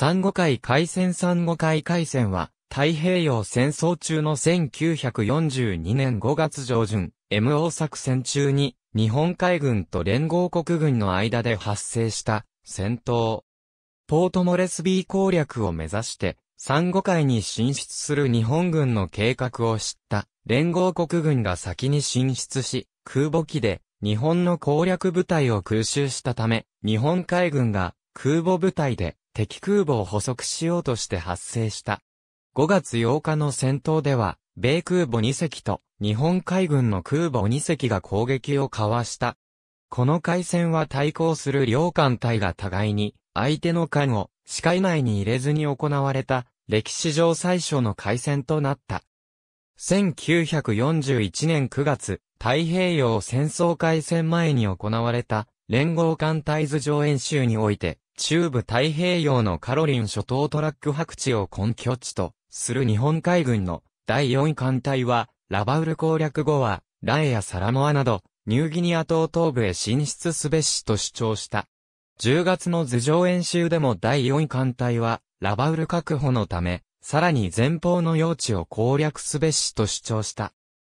三五海海戦三五海海戦は、太平洋戦争中の1942年5月上旬、MO 作戦中に、日本海軍と連合国軍の間で発生した戦闘。ポートモレスビー攻略を目指して、三五海に進出する日本軍の計画を知った連合国軍が先に進出し、空母機で日本の攻略部隊を空襲したため、日本海軍が空母部隊で敵空母を捕捉しようとして発生した。5月8日の戦闘では、米空母2隻と日本海軍の空母2隻が攻撃を交わした。この海戦は対抗する両艦隊が互いに相手の艦を視界内に入れずに行われた歴史上最初の海戦となった。1941年9月、太平洋戦争海戦前に行われた連合艦隊図上演習において中部太平洋のカロリン諸島トラック白地を根拠地とする日本海軍の第4艦隊は、ラバウル攻略後は、ラエやサラモアなど、ニューギニア島東部へ進出すべしと主張した。10月の頭上演習でも第4艦隊は、ラバウル確保のため、さらに前方の用地を攻略すべしと主張した。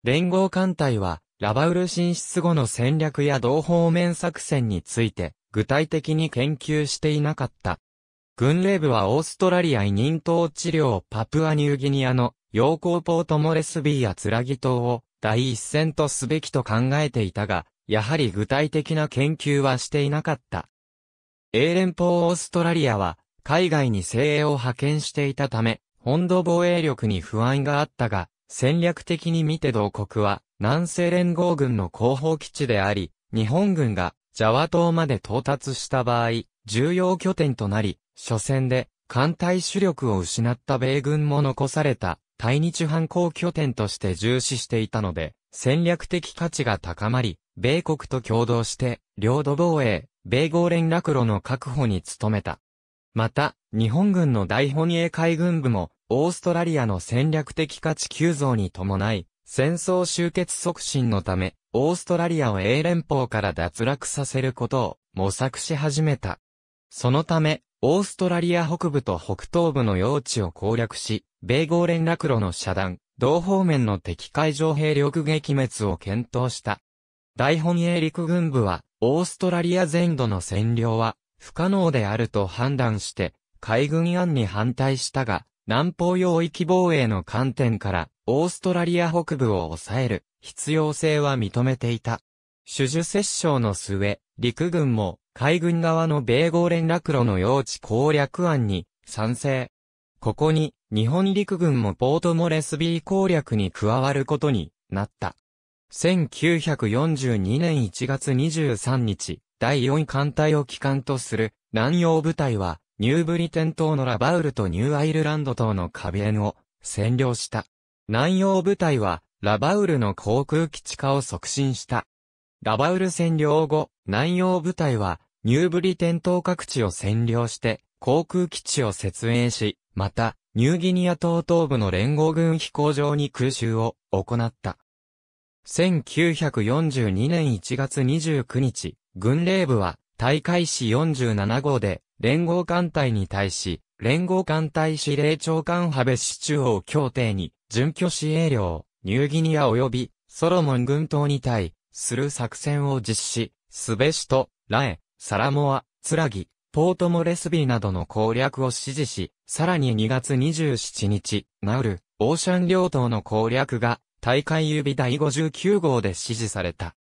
連合艦隊は、ラバウル進出後の戦略や同方面作戦について、具体的に研究していなかった。軍令部はオーストラリア委任統治療パプアニューギニアの陽光ポートモレスビーやツラギ島を第一線とすべきと考えていたが、やはり具体的な研究はしていなかった。英連邦オーストラリアは海外に精鋭を派遣していたため、本土防衛力に不安があったが、戦略的に見て同国は南西連合軍の後方基地であり、日本軍がジャワ島まで到達した場合、重要拠点となり、初戦で艦隊主力を失った米軍も残された対日反抗拠点として重視していたので、戦略的価値が高まり、米国と共同して、領土防衛、米豪連絡路の確保に努めた。また、日本軍の大本営海軍部も、オーストラリアの戦略的価値急増に伴い、戦争終結促進のため、オーストラリアを英連邦から脱落させることを模索し始めた。そのため、オーストラリア北部と北東部の用地を攻略し、米豪連絡路の遮断、同方面の敵海上兵力撃滅を検討した。大本営陸軍部は、オーストラリア全土の占領は不可能であると判断して、海軍案に反対したが、南方洋域防衛の観点から、オーストラリア北部を抑える必要性は認めていた。主樹折衝の末、陸軍も海軍側の米豪連絡路の用地攻略案に賛成。ここに日本陸軍もポートモレスビー攻略に加わることになった。1942年1月23日、第4艦隊を機関とする南洋部隊はニューブリテン島のラバウルとニューアイルランド島のカビエンを占領した。南洋部隊は、ラバウルの航空基地化を促進した。ラバウル占領後、南洋部隊は、ニューブリテン島各地を占領して、航空基地を設営し、また、ニューギニア島東部の連合軍飛行場に空襲を行った。1942年1月29日、軍令部は大会市47号で連合艦隊に対し、連合艦隊司令長官ハベシ中央協定に、準拠司令領、ニューギニア及び、ソロモン軍島に対、する作戦を実施、スベシト、ラエ、サラモア、ツラギ、ポートモレスビーなどの攻略を指示し、さらに2月27日、ナウル、オーシャン両島の攻略が、大会指第59号で指示された。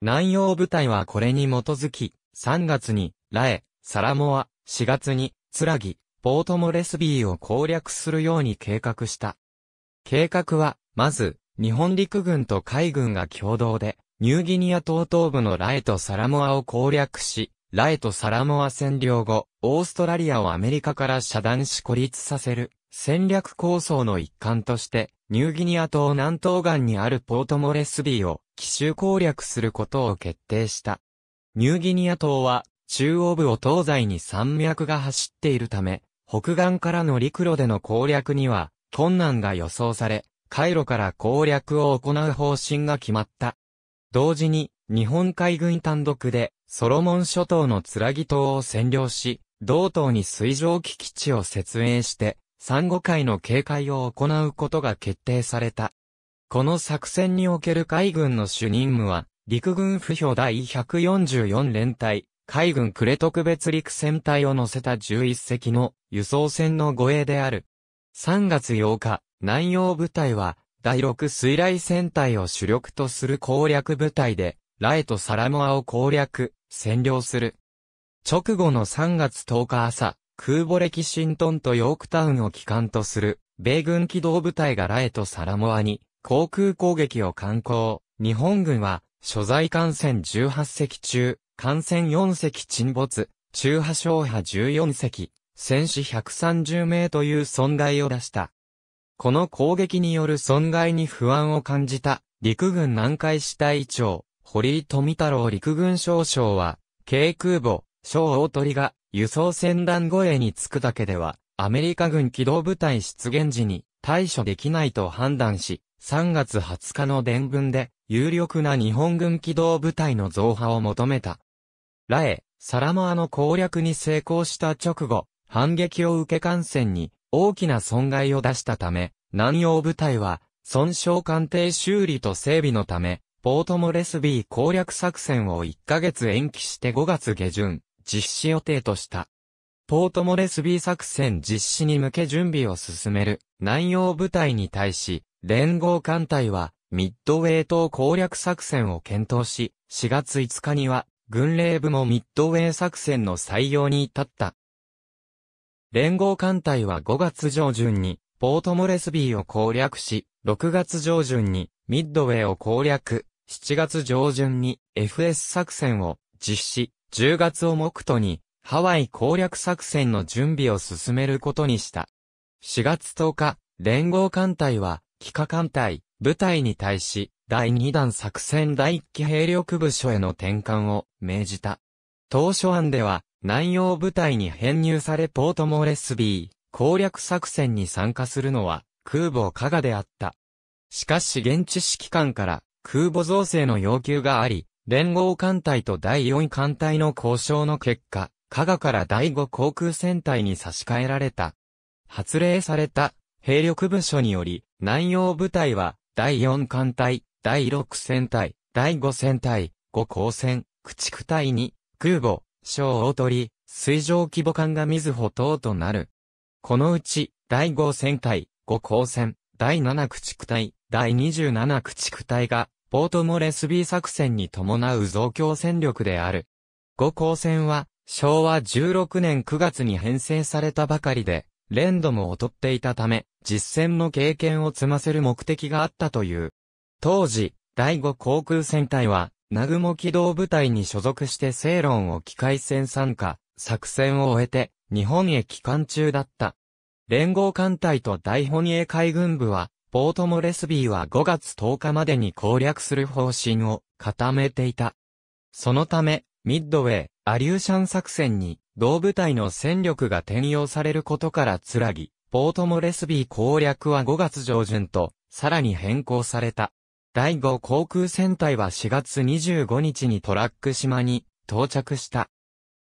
南洋部隊はこれに基づき、3月に、ラエ、サラモア、4月に、つらぎ、ポートモレスビーを攻略するように計画した。計画は、まず、日本陸軍と海軍が共同で、ニューギニア島東部のラエとサラモアを攻略し、ラエとサラモア占領後、オーストラリアをアメリカから遮断し孤立させる戦略構想の一環として、ニューギニア島南東岸にあるポートモレスビーを奇襲攻略することを決定した。ニューギニア島は中央部を東西に山脈が走っているため、北岸からの陸路での攻略には困難が予想され、回路から攻略を行う方針が決まった。同時に、日本海軍単独で、ソロモン諸島のつらぎ島を占領し、同島に水上機基地を設営して、産後海の警戒を行うことが決定された。この作戦における海軍の主任務は、陸軍不評第144連隊、海軍呉特別陸戦隊を乗せた11隻の輸送船の護衛である。3月8日、南洋部隊は、第6水雷戦隊を主力とする攻略部隊で、ラエとサラモアを攻略、占領する。直後の3月10日朝、空母歴シントンとヨークタウンを機関とする、米軍機動部隊がラエとサラモアに、航空攻撃を敢行。日本軍は、所在艦船18隻中、艦船4隻沈没、中波小波14隻、戦死130名という損害を出した。この攻撃による損害に不安を感じた、陸軍南海支隊長、堀井富太郎陸軍少将は、軽空母、小大鳥が、輸送船団護衛に着くだけでは、アメリカ軍機動部隊出現時に対処できないと判断し、3月20日の伝文で、有力な日本軍機動部隊の増派を求めた。ラエ、サラモアの攻略に成功した直後、反撃を受け艦船に大きな損害を出したため、南洋部隊は、損傷鑑定修理と整備のため、ポートモレスビー攻略作戦を1ヶ月延期して5月下旬、実施予定とした。ポートモレスビー作戦実施に向け準備を進める南洋部隊に対し、連合艦隊はミッドウェー島攻略作戦を検討し、4月5日には、軍令部もミッドウェー作戦の採用に至った。連合艦隊は5月上旬に、ポートモレスビーを攻略し、6月上旬に、ミッドウェーを攻略、7月上旬に、FS 作戦を実施、10月を目途に、ハワイ攻略作戦の準備を進めることにした。4月10日、連合艦隊は、帰化艦隊、部隊に対し、第2弾作戦第1期兵力部署への転換を命じた。当初案では、南洋部隊に編入されポートモーレスビー攻略作戦に参加するのは空母加賀であった。しかし現地指揮官から空母造成の要求があり、連合艦隊と第4艦隊の交渉の結果、加賀から第5航空戦隊に差し替えられた。発令された兵力部署により、南洋部隊は第4艦隊、第6戦隊、第5戦隊、5光戦、駆逐隊に、空母、小大鳥、水上規模艦が水穂等となる。このうち、第5戦隊、5光戦、第7駆逐隊、第27駆逐隊が、ポートモレスビー作戦に伴う増強戦力である。5光戦は、昭和16年9月に編成されたばかりで、レンドも劣っていたため、実戦の経験を積ませる目的があったという。当時、第5航空戦隊は、南雲機動部隊に所属して正論を機械戦参加、作戦を終えて、日本へ帰還中だった。連合艦隊と大本営海軍部は、ポートモレスビーは5月10日までに攻略する方針を固めていた。そのため、ミッドウェー、アリューシャン作戦に同部隊の戦力が転用されることからつらぎ、ポートモレスビー攻略は5月上旬と、さらに変更された。第5航空戦隊は4月25日にトラック島に到着した。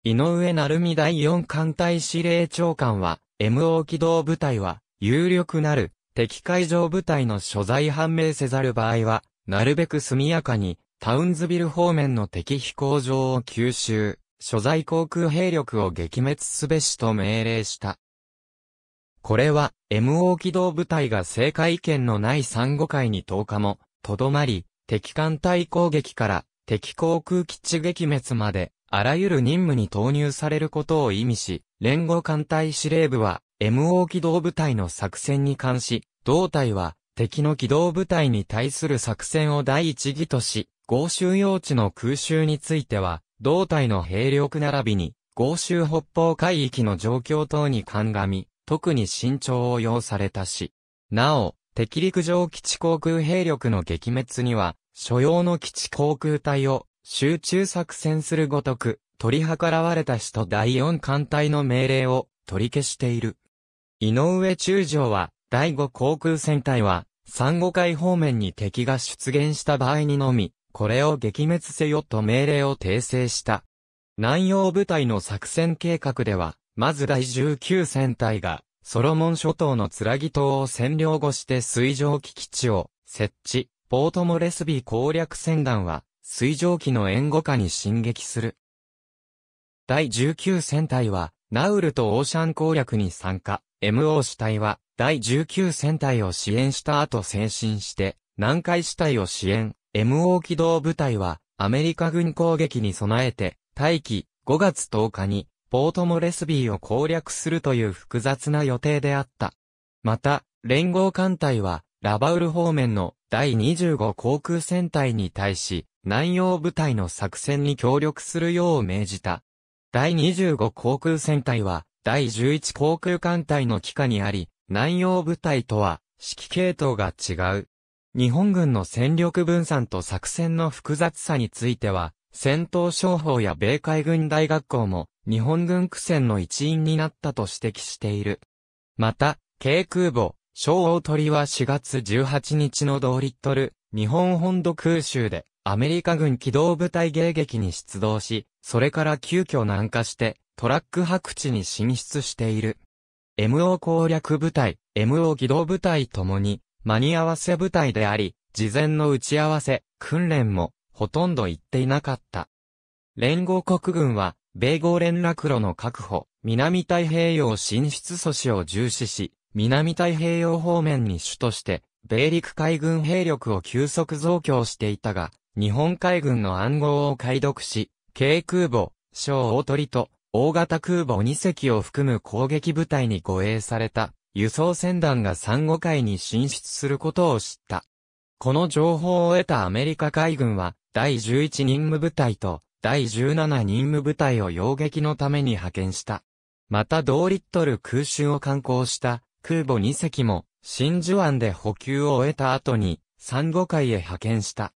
井上成美第4艦隊司令長官は、MO 機動部隊は、有力なる敵海上部隊の所在判明せざる場合は、なるべく速やかに、タウンズビル方面の敵飛行場を吸収。所在航空兵力を撃滅すべしと命令した。これは、MO 機動部隊が制意権のない珊瑚海に10日も、とどまり、敵艦隊攻撃から敵航空基地撃滅まで、あらゆる任務に投入されることを意味し、連合艦隊司令部は、MO 機動部隊の作戦に関し、同隊は、敵の機動部隊に対する作戦を第一義とし、合衆用地の空襲については、胴体の兵力並びに、豪州北方海域の状況等に鑑み、特に慎重を要されたし、なお、敵陸上基地航空兵力の撃滅には、所要の基地航空隊を集中作戦するごとく、取り計らわれた首と第四艦隊の命令を取り消している。井上中将は、第五航空戦隊は、三五海方面に敵が出現した場合にのみ、これを撃滅せよと命令を訂正した。南洋部隊の作戦計画では、まず第19戦隊が、ソロモン諸島のつらぎ島を占領後して水蒸気基地を設置、ポートモレスビー攻略戦団は、水蒸気の援護下に進撃する。第19戦隊は、ナウルとオーシャン攻略に参加、MO 主体は、第19戦隊を支援した後精進して、南海主体を支援、MO 機動部隊は、アメリカ軍攻撃に備えて、大気5月10日に、ポートモレスビーを攻略するという複雑な予定であった。また、連合艦隊は、ラバウル方面の第25航空戦隊に対し、南洋部隊の作戦に協力するよう命じた。第25航空戦隊は、第11航空艦隊の機下にあり、南洋部隊とは、指揮系統が違う。日本軍の戦力分散と作戦の複雑さについては、戦闘商法や米海軍大学校も日本軍苦戦の一員になったと指摘している。また、軽空母、小大鳥は4月18日の同リットル、日本本土空襲でアメリカ軍機動部隊迎撃に出動し、それから急遽南下してトラック白地に進出している。MO 攻略部隊、MO 機動部隊ともに間に合わせ部隊であり、事前の打ち合わせ、訓練も、ほとんど行っていなかった。連合国軍は、米合連絡路の確保、南太平洋進出阻止を重視し、南太平洋方面に主として、米陸海軍兵力を急速増強していたが、日本海軍の暗号を解読し、軽空母、小大鳥と、大型空母2隻を含む攻撃部隊に護衛された。輸送船団が珊瑚海に進出することを知った。この情報を得たアメリカ海軍は、第11任務部隊と、第17任務部隊を擁撃のために派遣した。また同リットル空襲を観光した空母2隻も真珠湾で補給を終えた後に珊瑚海へ派遣した。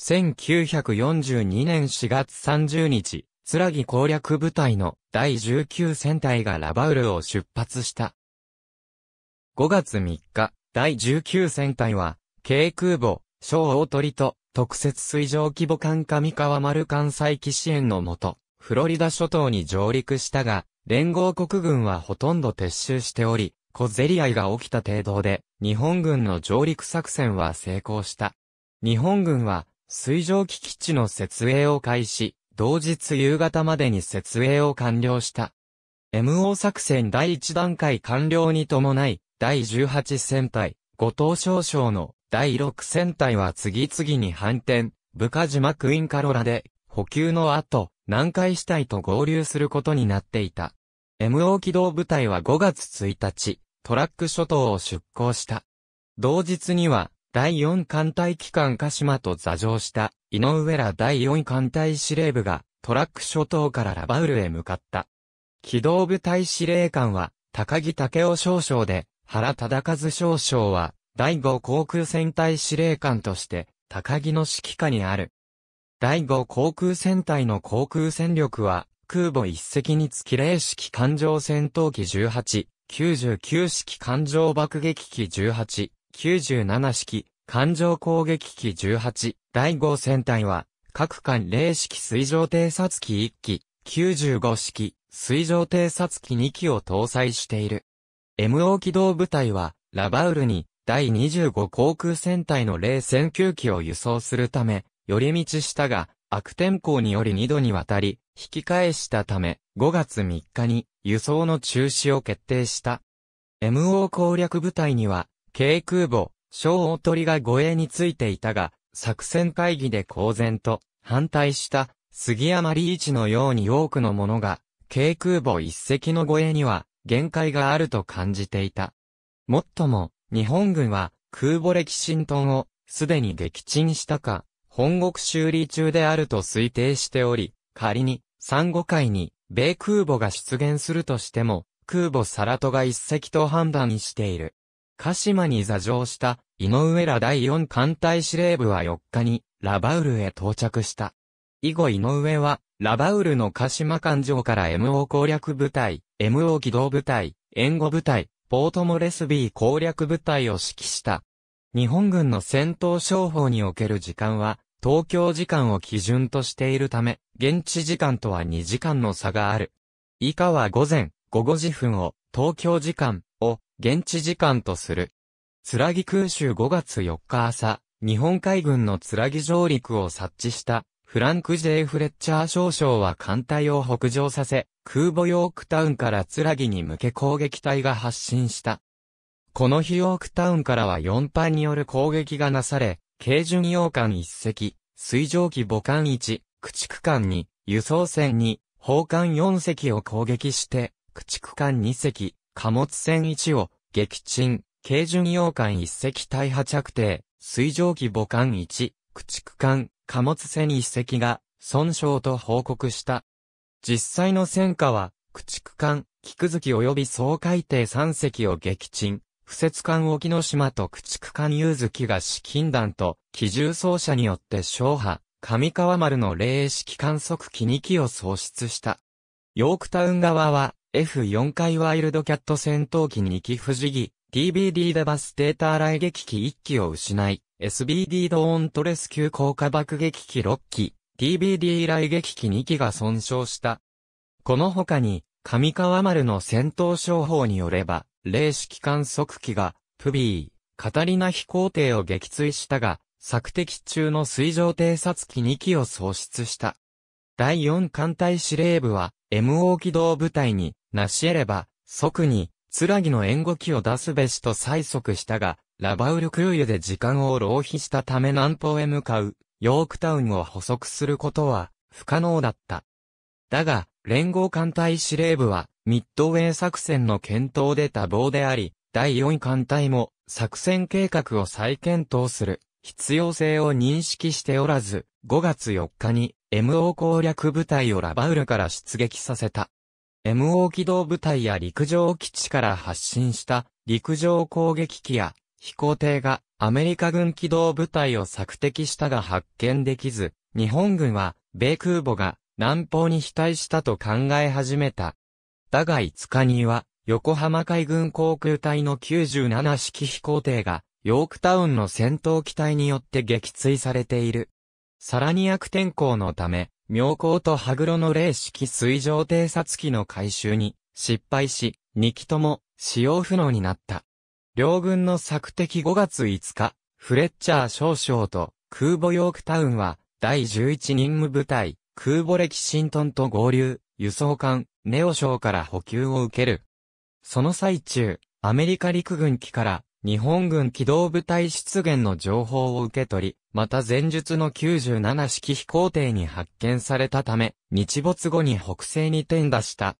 1942年4月30日、つらぎ攻略部隊の第19戦隊がラバウルを出発した。5月3日、第19戦隊は、軽空母、小大鳥と、特設水上規模艦上川丸艦載機支援のもと、フロリダ諸島に上陸したが、連合国軍はほとんど撤収しており、小競り合いが起きた程度で、日本軍の上陸作戦は成功した。日本軍は、水上機基地の設営を開始、同日夕方までに設営を完了した。MO 作戦第1段階完了に伴い、第18戦隊、後藤少将の第6戦隊は次々に反転、部下島クインカロラで、補給の後、南海死体と合流することになっていた。MO 機動部隊は5月1日、トラック諸島を出港した。同日には、第4艦隊機関鹿島と座上した、井上ら第4艦隊司令部が、トラック諸島からラバウルへ向かった。機動部隊司令官は、高木武雄少将で、原忠和少将は、第5航空戦隊司令官として、高木の指揮下にある。第5航空戦隊の航空戦力は、空母一隻につき零式艦上戦闘機18、99式艦上爆撃機18、97式艦上攻撃機18、第5戦隊は、各艦零式水上偵察機1機、95式水上偵察機2機を搭載している。MO 機動部隊は、ラバウルに第25航空戦隊の零戦級機を輸送するため、寄り道したが、悪天候により2度にわたり、引き返したため、5月3日に輸送の中止を決定した。MO 攻略部隊には、軽空母、小大鳥が護衛についていたが、作戦会議で公然と反対した杉山リーチのように多くの者が、軽空母一隻の護衛には限界があると感じていた。もっとも、日本軍は空母歴新トをすでに撃沈したか、本国修理中であると推定しており、仮に、産後海に、米空母が出現するとしても、空母サラトが一隻と判断している。鹿島に座礁した、井上ら第4艦隊司令部は4日に、ラバウルへ到着した。以後井上は、ラバウルの鹿島艦上から MO 攻略部隊、MO 機動部隊、援護部隊、ポートモレスビー攻略部隊を指揮した。日本軍の戦闘商法における時間は、東京時間を基準としているため、現地時間とは2時間の差がある。以下は午前、午後時分を、東京時間を、現地時間とする。つらぎ空襲5月4日朝、日本海軍のつらぎ上陸を察知した、フランク・ジェイフレッチャー少将は艦隊を北上させ、空母ヨークタウンからつらぎに向け攻撃隊が発進した。この日ヨークタウンからは4班による攻撃がなされ、軽巡洋艦1隻、水蒸気母艦1、駆逐艦2、輸送船2、砲艦4隻を攻撃して、駆逐艦2隻、貨物船1を撃沈、軽巡洋艦1隻大破着艇、水蒸気母艦1、駆逐艦、貨物船1隻が損傷と報告した。実際の戦果は、駆逐艦、菊月及び総海底3隻を撃沈、不設艦沖の島と駆逐艦遊月が資金弾と、機銃奏者によって勝破、上川丸の霊式観測機2機を喪失した。ヨークタウン側は、F4 回ワイルドキャット戦闘機2機不思議、TBD デバステーター雷撃機1機を失い、SBD ドーントレスキュー降下爆撃機6機、TBD 雷撃機2機が損傷した。この他に、上川丸の戦闘商法によれば、霊視機関測機が、プビー、カタリナ飛行艇を撃墜したが、索敵中の水上偵察機2機を喪失した。第4艦隊司令部は、MO 機動部隊に、なし得れば、即に、つらぎの援護機を出すべしと催促したが、ラバウル空輸で時間を浪費したため南方へ向かう。ヨークタウンを捕捉することは不可能だった。だが、連合艦隊司令部は、ミッドウェー作戦の検討で多忙であり、第4艦隊も作戦計画を再検討する必要性を認識しておらず、5月4日に MO 攻略部隊をラバウルから出撃させた。MO 機動部隊や陸上基地から発進した陸上攻撃機や飛行艇がアメリカ軍機動部隊を策敵したが発見できず、日本軍は、米空母が南方に飛退したと考え始めた。だが5日には、横浜海軍航空隊の97式飛行艇が、ヨークタウンの戦闘機体によって撃墜されている。さらに悪天候のため、妙高と羽黒の霊式水上偵察機の回収に失敗し、2機とも使用不能になった。両軍の策敵5月5日、フレッチャー少将と空母ヨークタウンは、第11任務部隊、空母レキシントンと合流、輸送艦、ネオ省から補給を受ける。その最中、アメリカ陸軍機から、日本軍機動部隊出現の情報を受け取り、また前述の97式飛行艇に発見されたため、日没後に北西に転打した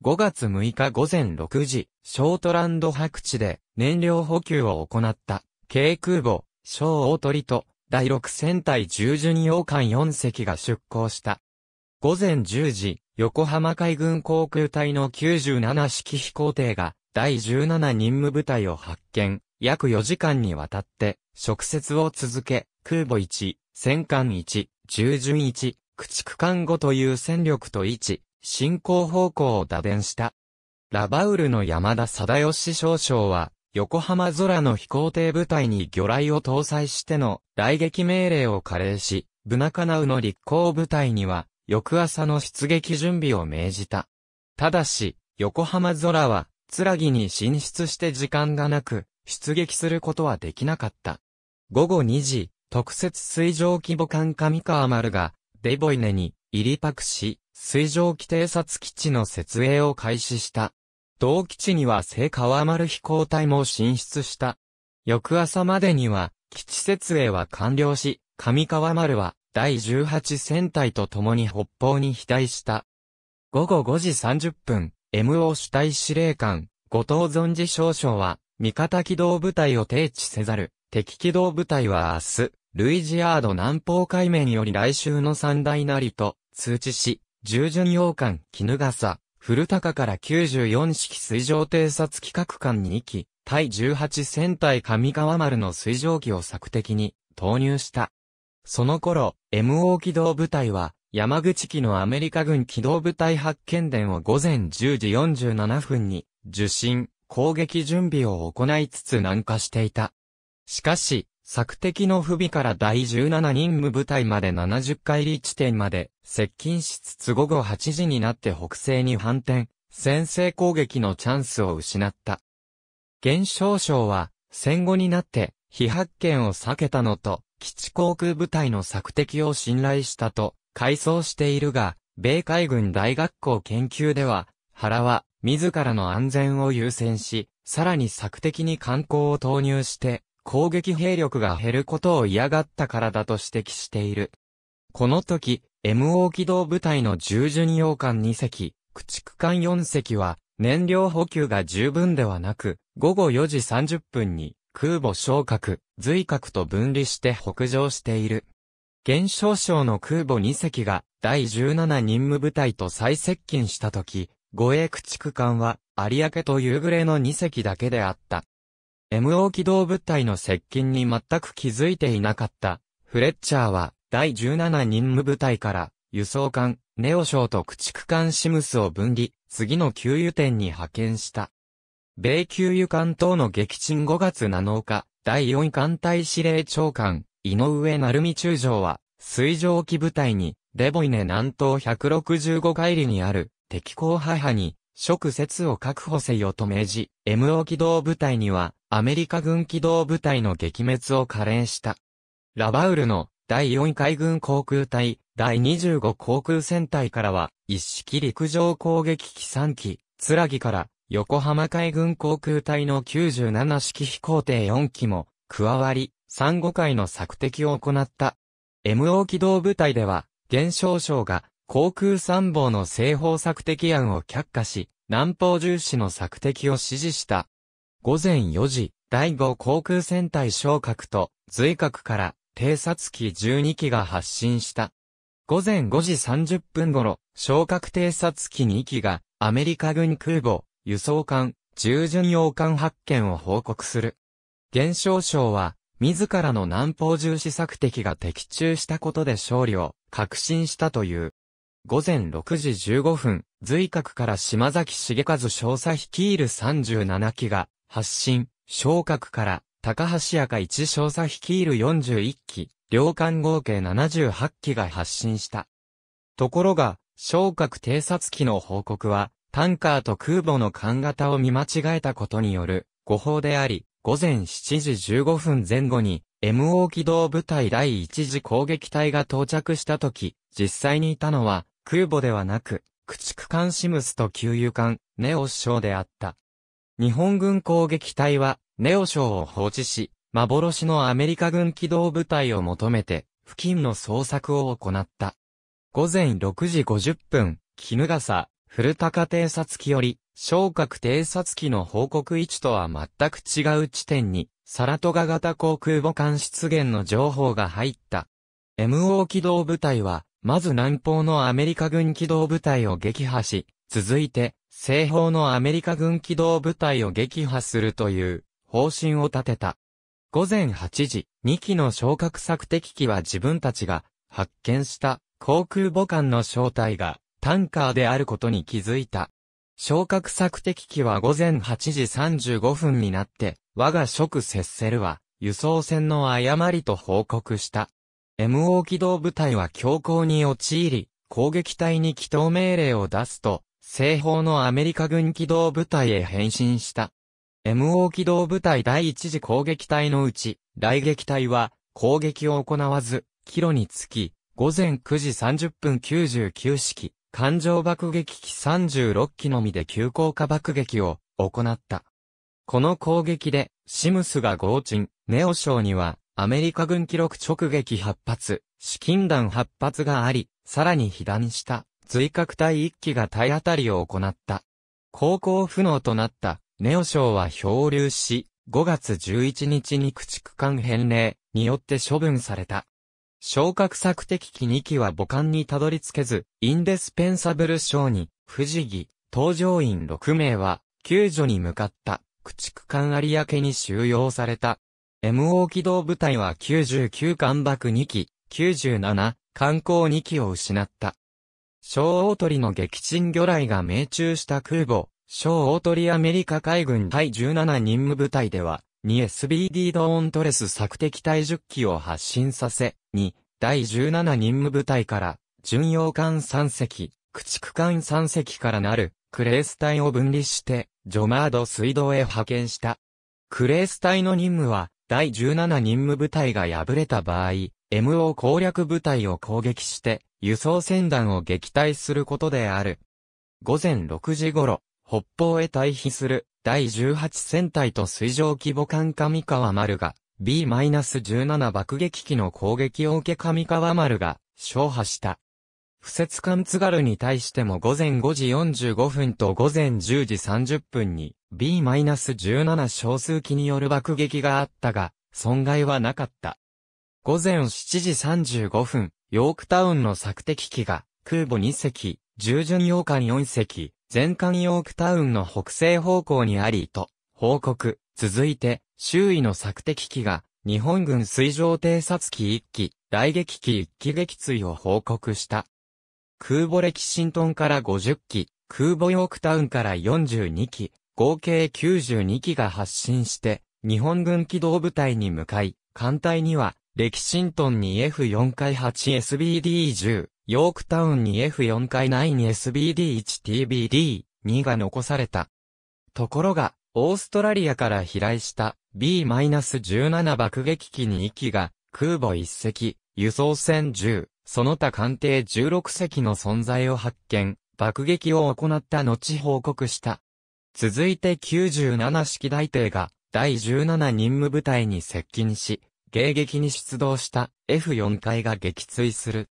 5月6日午前6時、ショートランド白地で燃料補給を行った、軽空母、小大鳥と、第6戦隊従順洋艦4隻が出港した。午前10時、横浜海軍航空隊の97式飛行艇が、第17任務部隊を発見、約4時間にわたって、直接を続け、空母1、戦艦1、従順1、駆逐艦5という戦力と1、進行方向を打電した。ラバウルの山田貞義少将は、横浜空の飛行艇部隊に魚雷を搭載しての来撃命令を加令し、ブナカナウの立候部隊には、翌朝の出撃準備を命じた。ただし、横浜空は、つらぎに進出して時間がなく、出撃することはできなかった。午後2時、特設水上規模艦上川丸が、デボイネに、入りパクし、水上機偵察基地の設営を開始した。同基地には聖川丸飛行隊も進出した。翌朝までには、基地設営は完了し、上川丸は第18戦隊と共に北方に飛隊した。午後5時30分、MO 主体司令官、後藤存治少将は、味方機動部隊を定置せざる、敵機動部隊は明日、ルイジアード南方海面より来週の三大なりと、通知し、従順洋館、絹笠、古高から94式水上偵察企画艦に2機、対18戦隊上川丸の水上機を策的に投入した。その頃、MO 機動部隊は、山口機のアメリカ軍機動部隊発見電を午前10時47分に受信、攻撃準備を行いつつ南下していた。しかし、索敵の不備から第17任務部隊まで70回り地点まで接近しつつ午後8時になって北西に反転、先制攻撃のチャンスを失った。現象省は戦後になって非発見を避けたのと、基地航空部隊の索敵を信頼したと、回想しているが、米海軍大学校研究では、原は自らの安全を優先し、さらに索敵に観光を投入して、攻撃兵力が減ることを嫌がったからだと指摘している。この時、MO 機動部隊の従順洋艦2隻、駆逐艦4隻は、燃料補給が十分ではなく、午後4時30分に空母昇格、随格と分離して北上している。現象省の空母2隻が第17任務部隊と再接近した時、護衛駆逐艦は有明と夕暮れの2隻だけであった。MO 機動物体の接近に全く気づいていなかった。フレッチャーは、第17任務部隊から、輸送艦、ネオショーと駆逐艦シムスを分離、次の給油点に派遣した。米給油艦等の撃沈5月7日、第4艦隊司令長官、井上成美中将は、水上機部隊に、デボイネ南東165海里にある、敵港母に、職説を確保せよと命じ、MO 機動部隊には、アメリカ軍機動部隊の撃滅を加齢した。ラバウルの第4海軍航空隊、第25航空戦隊からは、一式陸上攻撃機3機、つらぎから、横浜海軍航空隊の97式飛行艇4機も、加わり、3、5回の索敵を行った。MO 機動部隊では、現象省が、航空参謀の西方策敵案を却下し、南方重視の策敵を指示した。午前4時、第5航空戦隊昇格と、随格から偵察機12機が発進した。午前5時30分頃、昇格偵察機2機が、アメリカ軍空母、輸送艦、従順洋艦発見を報告する。現象省は、自らの南方重視策敵が的中したことで勝利を確信したという。午前6時15分、随格から島崎茂和少佐率いる37機が、発進、昇格から、高橋赤一少佐率いる41機、両艦合計78機が発進した。ところが、昇格偵察機の報告は、タンカーと空母の艦型を見間違えたことによる、誤報であり、午前7時15分前後に、MO 機動部隊第1次攻撃隊が到着した時、実際にいたのは、空母ではなく、駆逐艦シムスと給油艦、ネオ相であった。日本軍攻撃隊は、ネオ礁を放置し、幻のアメリカ軍機動部隊を求めて、付近の捜索を行った。午前6時50分、絹笠、古高偵察機より、昇格偵察機の報告位置とは全く違う地点に、サラトガ型航空母艦出現の情報が入った。MO 機動部隊は、まず南方のアメリカ軍機動部隊を撃破し、続いて、西方のアメリカ軍機動部隊を撃破するという方針を立てた。午前8時、2機の昇格索敵機は自分たちが発見した航空母艦の正体がタンカーであることに気づいた。昇格索敵機は午前8時35分になって、我が諸セッセルは輸送船の誤りと報告した。MO 機動部隊は強行に陥り、攻撃隊に祈祷命令を出すと、西方のアメリカ軍機動部隊へ変身した。MO 機動部隊第一次攻撃隊のうち、雷撃隊は攻撃を行わず、帰路につき、午前9時30分99式、艦上爆撃機36機のみで急降下爆撃を行った。この攻撃で、シムスが合鎮、ネオ将には、アメリカ軍記録直撃8発、資金弾8発があり、さらに被弾した追覚隊1機が体当たりを行った。航行不能となったネオ賞は漂流し、5月11日に駆逐艦返礼によって処分された。昇格策的機2機は母艦にたどり着けず、インデスペンサブル賞に、士木、搭乗員6名は、救助に向かった、駆逐艦有明に収容された。MO 機動部隊は99艦爆2機、97、艦砲2機を失った。小大鳥の撃沈魚雷が命中した空母、小大鳥アメリカ海軍第17任務部隊では、2SBD ドーントレス索敵隊10機を発進させ、2、第17任務部隊から、巡洋艦3隻、駆逐艦3隻からなる、クレース隊を分離して、ジョマード水道へ派遣した。クレース隊の任務は、第17任務部隊が敗れた場合、MO 攻略部隊を攻撃して、輸送船団を撃退することである。午前6時頃、北方へ退避する第18戦隊と水上規模艦上川丸が B-17 爆撃機の攻撃を受け上川丸が勝破した。不説艦津軽に対しても午前5時45分と午前10時30分に B-17 小数機による爆撃があったが、損害はなかった。午前7時35分、ヨークタウンの索敵機が空母2隻、従順洋艦4隻、全艦ヨークタウンの北西方向にありと報告。続いて、周囲の索敵機が日本軍水上偵察機1機、雷撃機1機撃墜を報告した。空母レキシントンから50機、空母ヨークタウンから42機、合計92機が発進して、日本軍機動部隊に向かい、艦隊には、レキシントンに F4 回 8SBD10、ヨークタウンに F4 回 9SBD1TBD2 が残された。ところが、オーストラリアから飛来した B-17 爆撃機に1機が、空母1隻、輸送船10、その他艦艇16隻の存在を発見、爆撃を行った後報告した。続いて97式大艇が第17任務部隊に接近し、迎撃に出動した F4 回が撃墜する。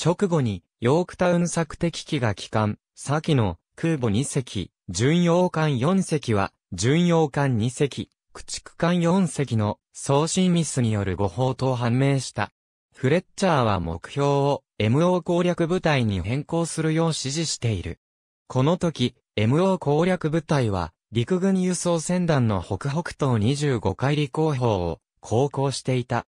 直後に、ヨークタウン索敵機が帰還、先の空母2隻、巡洋艦4隻は、巡洋艦2隻、駆逐艦4隻の送信ミスによる誤報と判明した。フレッチャーは目標を MO 攻略部隊に変更するよう指示している。この時、MO 攻略部隊は、陸軍輸送船団の北北東25海里航法を航行していた。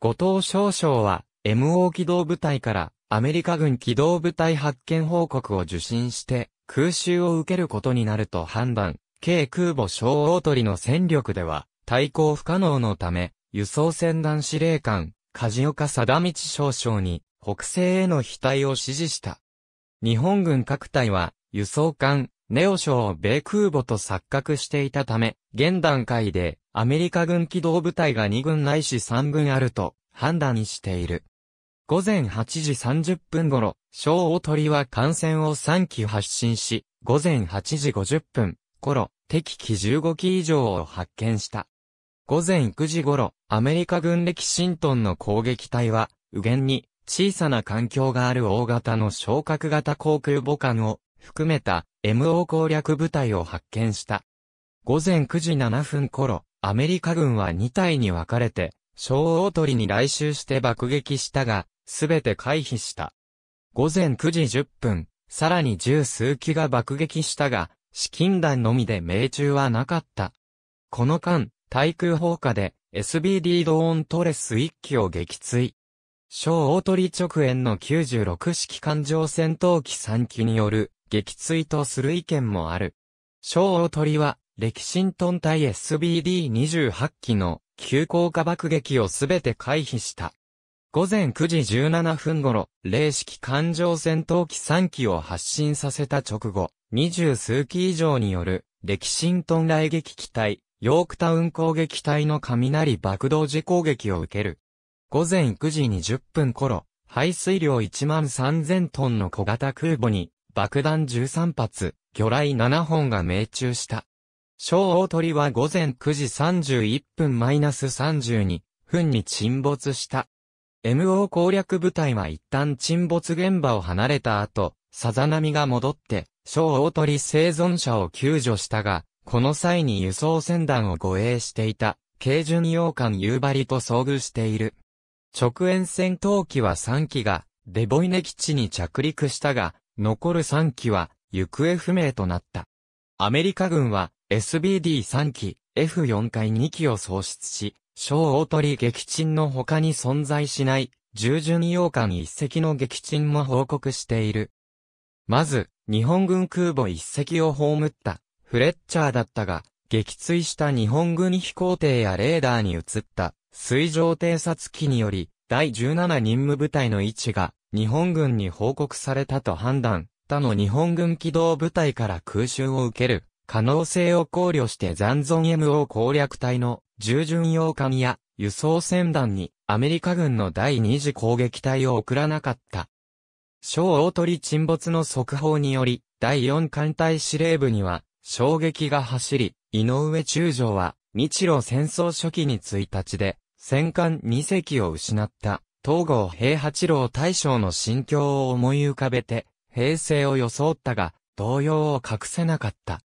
後藤少将は、MO 機動部隊からアメリカ軍機動部隊発見報告を受信して、空襲を受けることになると判断、軽空母小大鳥の戦力では、対抗不可能のため、輸送船団司令官、梶岡貞道少将に北西への飛隊を指示した。日本軍各隊は輸送艦、ネオ賞を米空母と錯覚していたため、現段階でアメリカ軍機動部隊が2軍ないし3軍あると判断している。午前8時30分頃、小大鳥は艦船を3機発進し、午前8時50分頃、敵機15機以上を発見した。午前9時頃、アメリカ軍歴シントンの攻撃隊は、右舷に小さな環境がある大型の昇格型航空母艦を含めた MO 攻略部隊を発見した。午前9時7分頃、アメリカ軍は2隊に分かれて、小大鳥に来襲して爆撃したが、すべて回避した。午前9時10分、さらに十数機が爆撃したが、資金弾のみで命中はなかった。この間、対空砲火で SBD ドーントレス1機を撃墜。小大鳥直縁の96式艦上戦闘機3機による撃墜とする意見もある。小大鳥は、歴新トン対 SBD28 機の急降下爆撃をすべて回避した。午前9時17分頃、零式艦上戦闘機3機を発進させた直後、二十数機以上による、歴新トン雷撃機体、ヨークタウン攻撃隊の雷爆動時攻撃を受ける。午前9時20分頃、排水量1万3000トンの小型空母に爆弾13発、魚雷7本が命中した。小大鳥は午前9時31分マイナス32分に沈没した。MO 攻略部隊は一旦沈没現場を離れた後、さざ波が戻って、小大鳥生存者を救助したが、この際に輸送船団を護衛していた、軽巡洋艦夕張と遭遇している。直沿戦闘機は3機が、デボイネ基地に着陸したが、残る3機は、行方不明となった。アメリカ軍は、SBD3 機、F4 回2機を喪失し、小大鳥撃沈の他に存在しない、従順洋艦1隻の撃沈も報告している。まず、日本軍空母1隻を葬ったフレッチャーだったが、撃墜した日本軍飛行艇やレーダーに移った水上偵察機により、第17任務部隊の位置が日本軍に報告されたと判断、他の日本軍機動部隊から空襲を受ける可能性を考慮して残存 MO 攻略隊の従順洋艦や輸送船団にアメリカ軍の第二次攻撃隊を送らなかった。小大鳥沈没の速報により、第4艦隊司令部には、衝撃が走り、井上中将は、日露戦争初期に1日で、戦艦2隻を失った、東郷平八郎大将の心境を思い浮かべて、平成を装ったが、動揺を隠せなかった。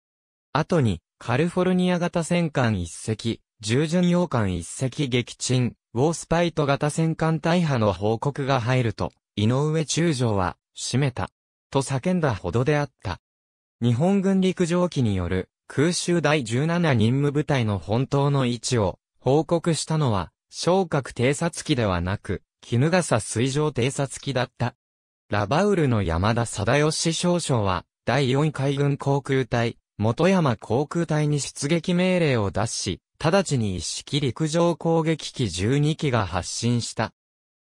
後に、カルフォルニア型戦艦1隻、従順洋艦1隻撃沈、ウォースパイト型戦艦大破の報告が入ると、井上中将は、閉めた。と叫んだほどであった。日本軍陸上機による空襲第17任務部隊の本当の位置を報告したのは、昇格偵察機ではなく、絹笠水上偵察機だった。ラバウルの山田貞義少将は、第4海軍航空隊、元山航空隊に出撃命令を出し、直ちに一式陸上攻撃機12機が発進した。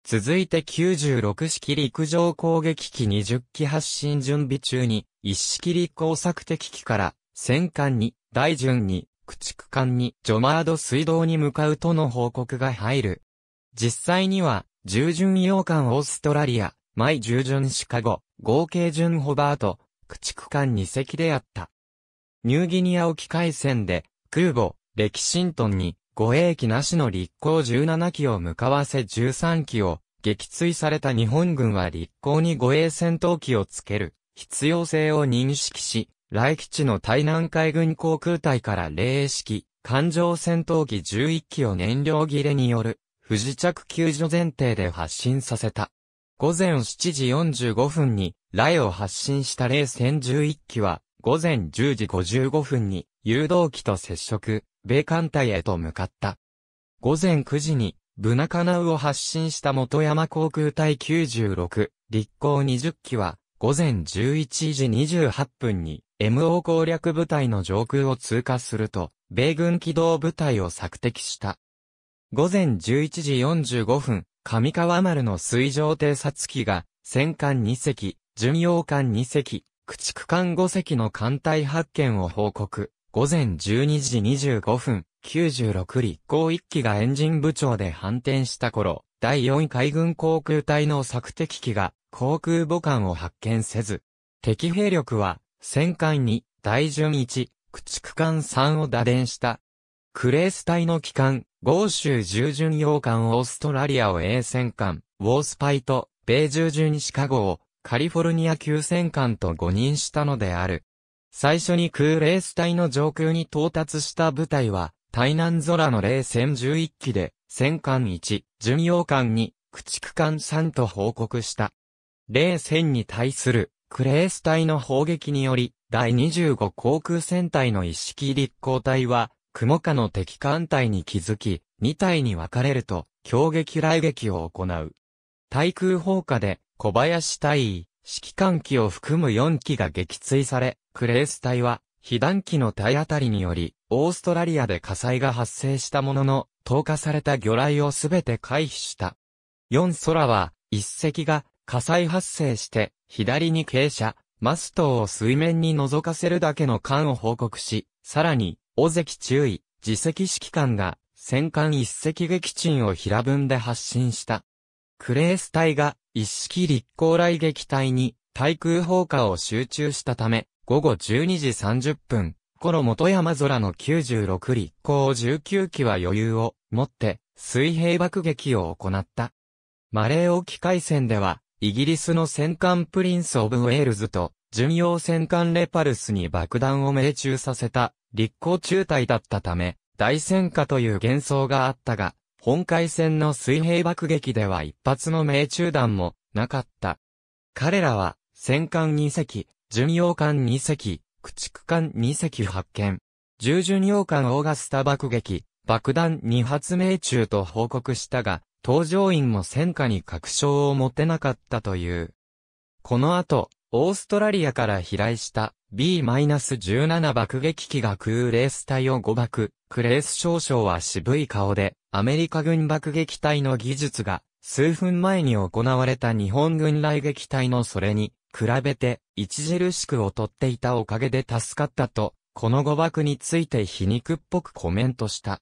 続いて96式陸上攻撃機20機発進準備中に、一式立工作的機から、戦艦に、大順に、駆逐艦に、ジョマード水道に向かうとの報告が入る。実際には、従順洋艦オーストラリア、マイ従順シカゴ、合計順ホバート、駆逐艦2隻であった。ニューギニア沖海戦で、空母、レキシントンに、護衛機なしの立航17機を向かわせ13機を、撃墜された日本軍は立航に護衛戦闘機をつける。必要性を認識し、来基地の台南海軍航空隊から霊式、艦上戦闘機11機を燃料切れによる、不時着救助前提で発進させた。午前7時45分に、雷を発進した霊戦11機は、午前10時55分に、誘導機と接触、米艦隊へと向かった。午前9時に、ブナカナウを発進した元山航空隊96、立航20機は、午前11時28分に MO 攻略部隊の上空を通過すると、米軍機動部隊を索敵した。午前11時45分、上川丸の水上偵察機が、戦艦2隻、巡洋艦2隻、駆逐艦5隻の艦隊発見を報告。午前12時25分、96立航1機がエンジン部長で反転した頃、第4海軍航空隊の索敵機が航空母艦を発見せず、敵兵力は、戦艦に、大巡1、駆逐艦3を打電した。クレース隊の機関、豪州従巡洋艦オーストラリアを A 戦艦、ウォースパイと、米従巡シカゴを、カリフォルニア級戦艦と誤認したのである。最初に空レース隊の上空に到達した部隊は、台南空の冷戦11機で、戦艦1、巡洋艦2、駆逐艦3と報告した。冷戦に対するクレース隊の砲撃により、第25航空戦隊の一式立航隊は、雲下の敵艦隊に気づき、2隊に分かれると、強撃雷撃を行う。対空砲火で、小林隊員、指揮官機を含む4機が撃墜され、クレース隊は、被弾機の体当たりにより、オーストラリアで火災が発生したものの、投下された魚雷をすべて回避した。4空は、1隻が火災発生して、左に傾斜、マストを水面に覗かせるだけの艦を報告し、さらに、尾関注意、自責指揮官が、戦艦一隻撃沈を平分で発進した。クレース隊が、一式立航来撃隊に、対空砲火を集中したため、午後12時30分、頃元山空の96立航19機は余裕を持って水平爆撃を行った。マレー沖海戦ではイギリスの戦艦プリンス・オブ・ウェールズと、巡洋戦艦レパルスに爆弾を命中させた、立候中隊だったため、大戦火という幻想があったが、本海戦の水平爆撃では一発の命中弾もなかった。彼らは戦艦2隻、巡洋艦2隻、駆逐艦2隻発見。従巡洋艦オーガスタ爆撃、爆弾2発命中と報告したが、搭乗員も戦火に確証を持てなかったという。この後、オーストラリアから飛来した B-17 爆撃機が空レース隊を誤爆、クレース少将は渋い顔で、アメリカ軍爆撃隊の技術が、数分前に行われた日本軍雷撃隊のそれに、比べて、著しく劣っていたおかげで助かったと、この誤爆について皮肉っぽくコメントした。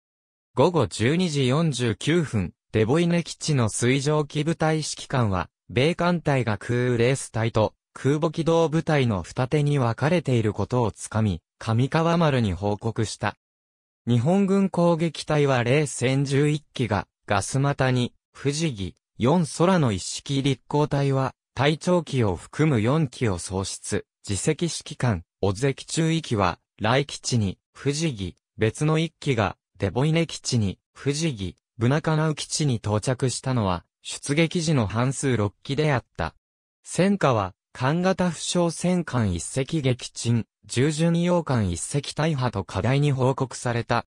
午後12時49分、デボイネ基地の水上機部隊指揮官は、米艦隊が空レース隊と空母機動部隊の二手に分かれていることをつかみ、上川丸に報告した。日本軍攻撃隊は零戦11機が、ガス股に、富士木、4空の一式立航隊は、隊長機を含む4機を喪失、自責指揮官、お関中域は、来基地に、富士木、別の1機が、デボイネ基地に、富士木、ブナカナウ基地に到着したのは、出撃時の半数6機であった。戦火は、艦型負傷戦艦1隻撃沈、従順洋艦1隻大破と課題に報告された。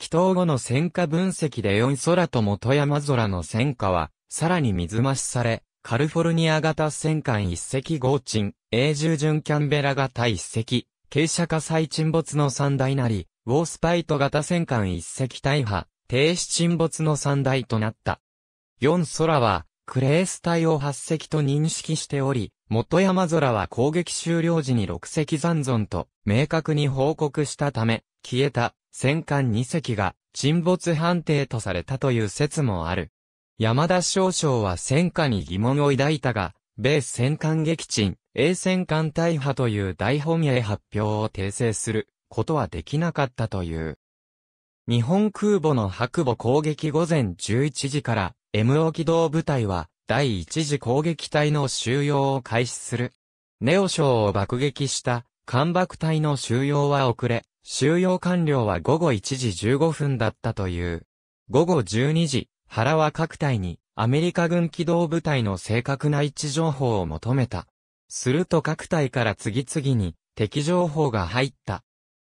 祈祷後の戦火分析で4空と元山空の戦火は、さらに水増しされ、カルフォルニア型戦艦1隻合沈、永住順キャンベラ型1隻、傾斜火災沈没の3台なり、ウォースパイト型戦艦1隻大破、停止沈没の三大となった。四空は、クレース体を8隻と認識しており、元山空は攻撃終了時に6隻残存と明確に報告したため、消えた戦艦2隻が沈没判定とされたという説もある。山田少将は戦火に疑問を抱いたが、米戦艦撃沈、A 戦艦大破という大本営発表を訂正することはできなかったという。日本空母の白母攻撃午前11時から、M 沖道部隊は、第一次攻撃隊の収容を開始する。ネオーを爆撃した、艦爆隊の収容は遅れ、収容完了は午後1時15分だったという。午後12時、原は各隊に、アメリカ軍機動部隊の正確な位置情報を求めた。すると各隊から次々に、敵情報が入った。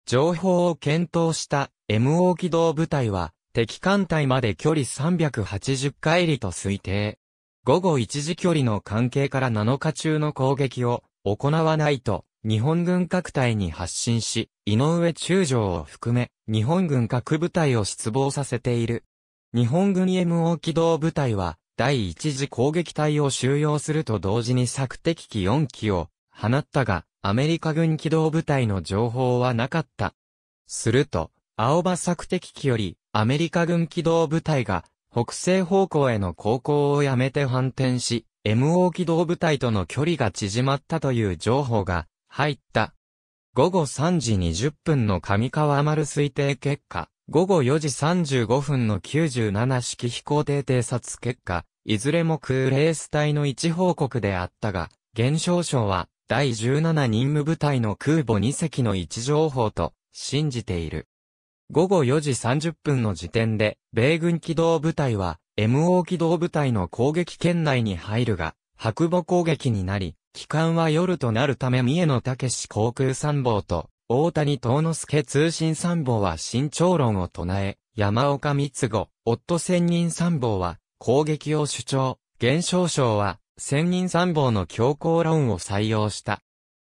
情報を検討した MO 機動部隊は、敵艦隊まで距離380回里と推定。午後1時距離の関係から7日中の攻撃を行わないと、日本軍各隊に発信し、井上中将を含め、日本軍各部隊を失望させている。日本軍 MO 機動部隊は、第1次攻撃隊を収容すると同時に索敵機4機を放ったが、アメリカ軍機動部隊の情報はなかった。すると、青葉作敵機より、アメリカ軍機動部隊が、北西方向への航行をやめて反転し、MO 機動部隊との距離が縮まったという情報が入った。午後3時20分の上川丸推定結果、午後4時35分の97式飛行艇偵察結果、いずれも空レース隊の位置報告であったが、現象省は第17任務部隊の空母2隻の位置情報と信じている。午後4時30分の時点で、米軍機動部隊は、MO 機動部隊の攻撃圏内に入るが、白母攻撃になり、機関は夜となるため三重の武士航空参謀と、大谷東之助通信参謀は慎重論を唱え、山岡光子、夫専任参謀は、攻撃を主張、現象省は、千人参謀の強行論を採用した。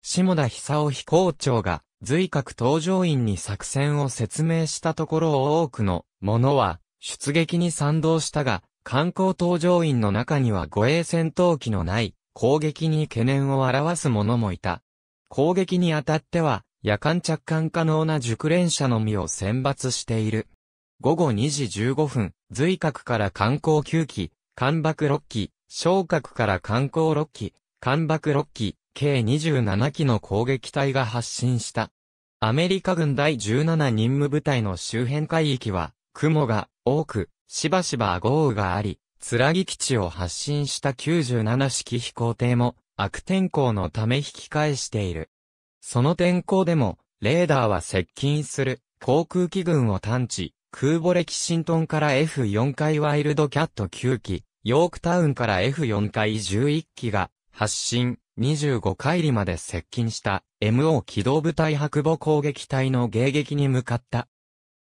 下田久夫飛行長が、随格搭乗員に作戦を説明したところ多くの者は出撃に賛同したが、観光搭乗員の中には護衛戦闘機のない攻撃に懸念を表す者もいた。攻撃にあたっては夜間着艦可能な熟練者のみを選抜している。午後2時15分、随格から観光9機、艦爆6機、昇格から観光6機、艦爆6機、計27機の攻撃隊が発進した。アメリカ軍第17任務部隊の周辺海域は、雲が多く、しばしば豪雨があり、つらぎ基地を発進した97式飛行艇も、悪天候のため引き返している。その天候でも、レーダーは接近する、航空機群を探知、空母歴シントンから F4 回ワイルドキャット9機、ヨークタウンから F4 回11機が発進、25回里まで接近した MO 機動部隊白母攻撃隊の迎撃に向かった。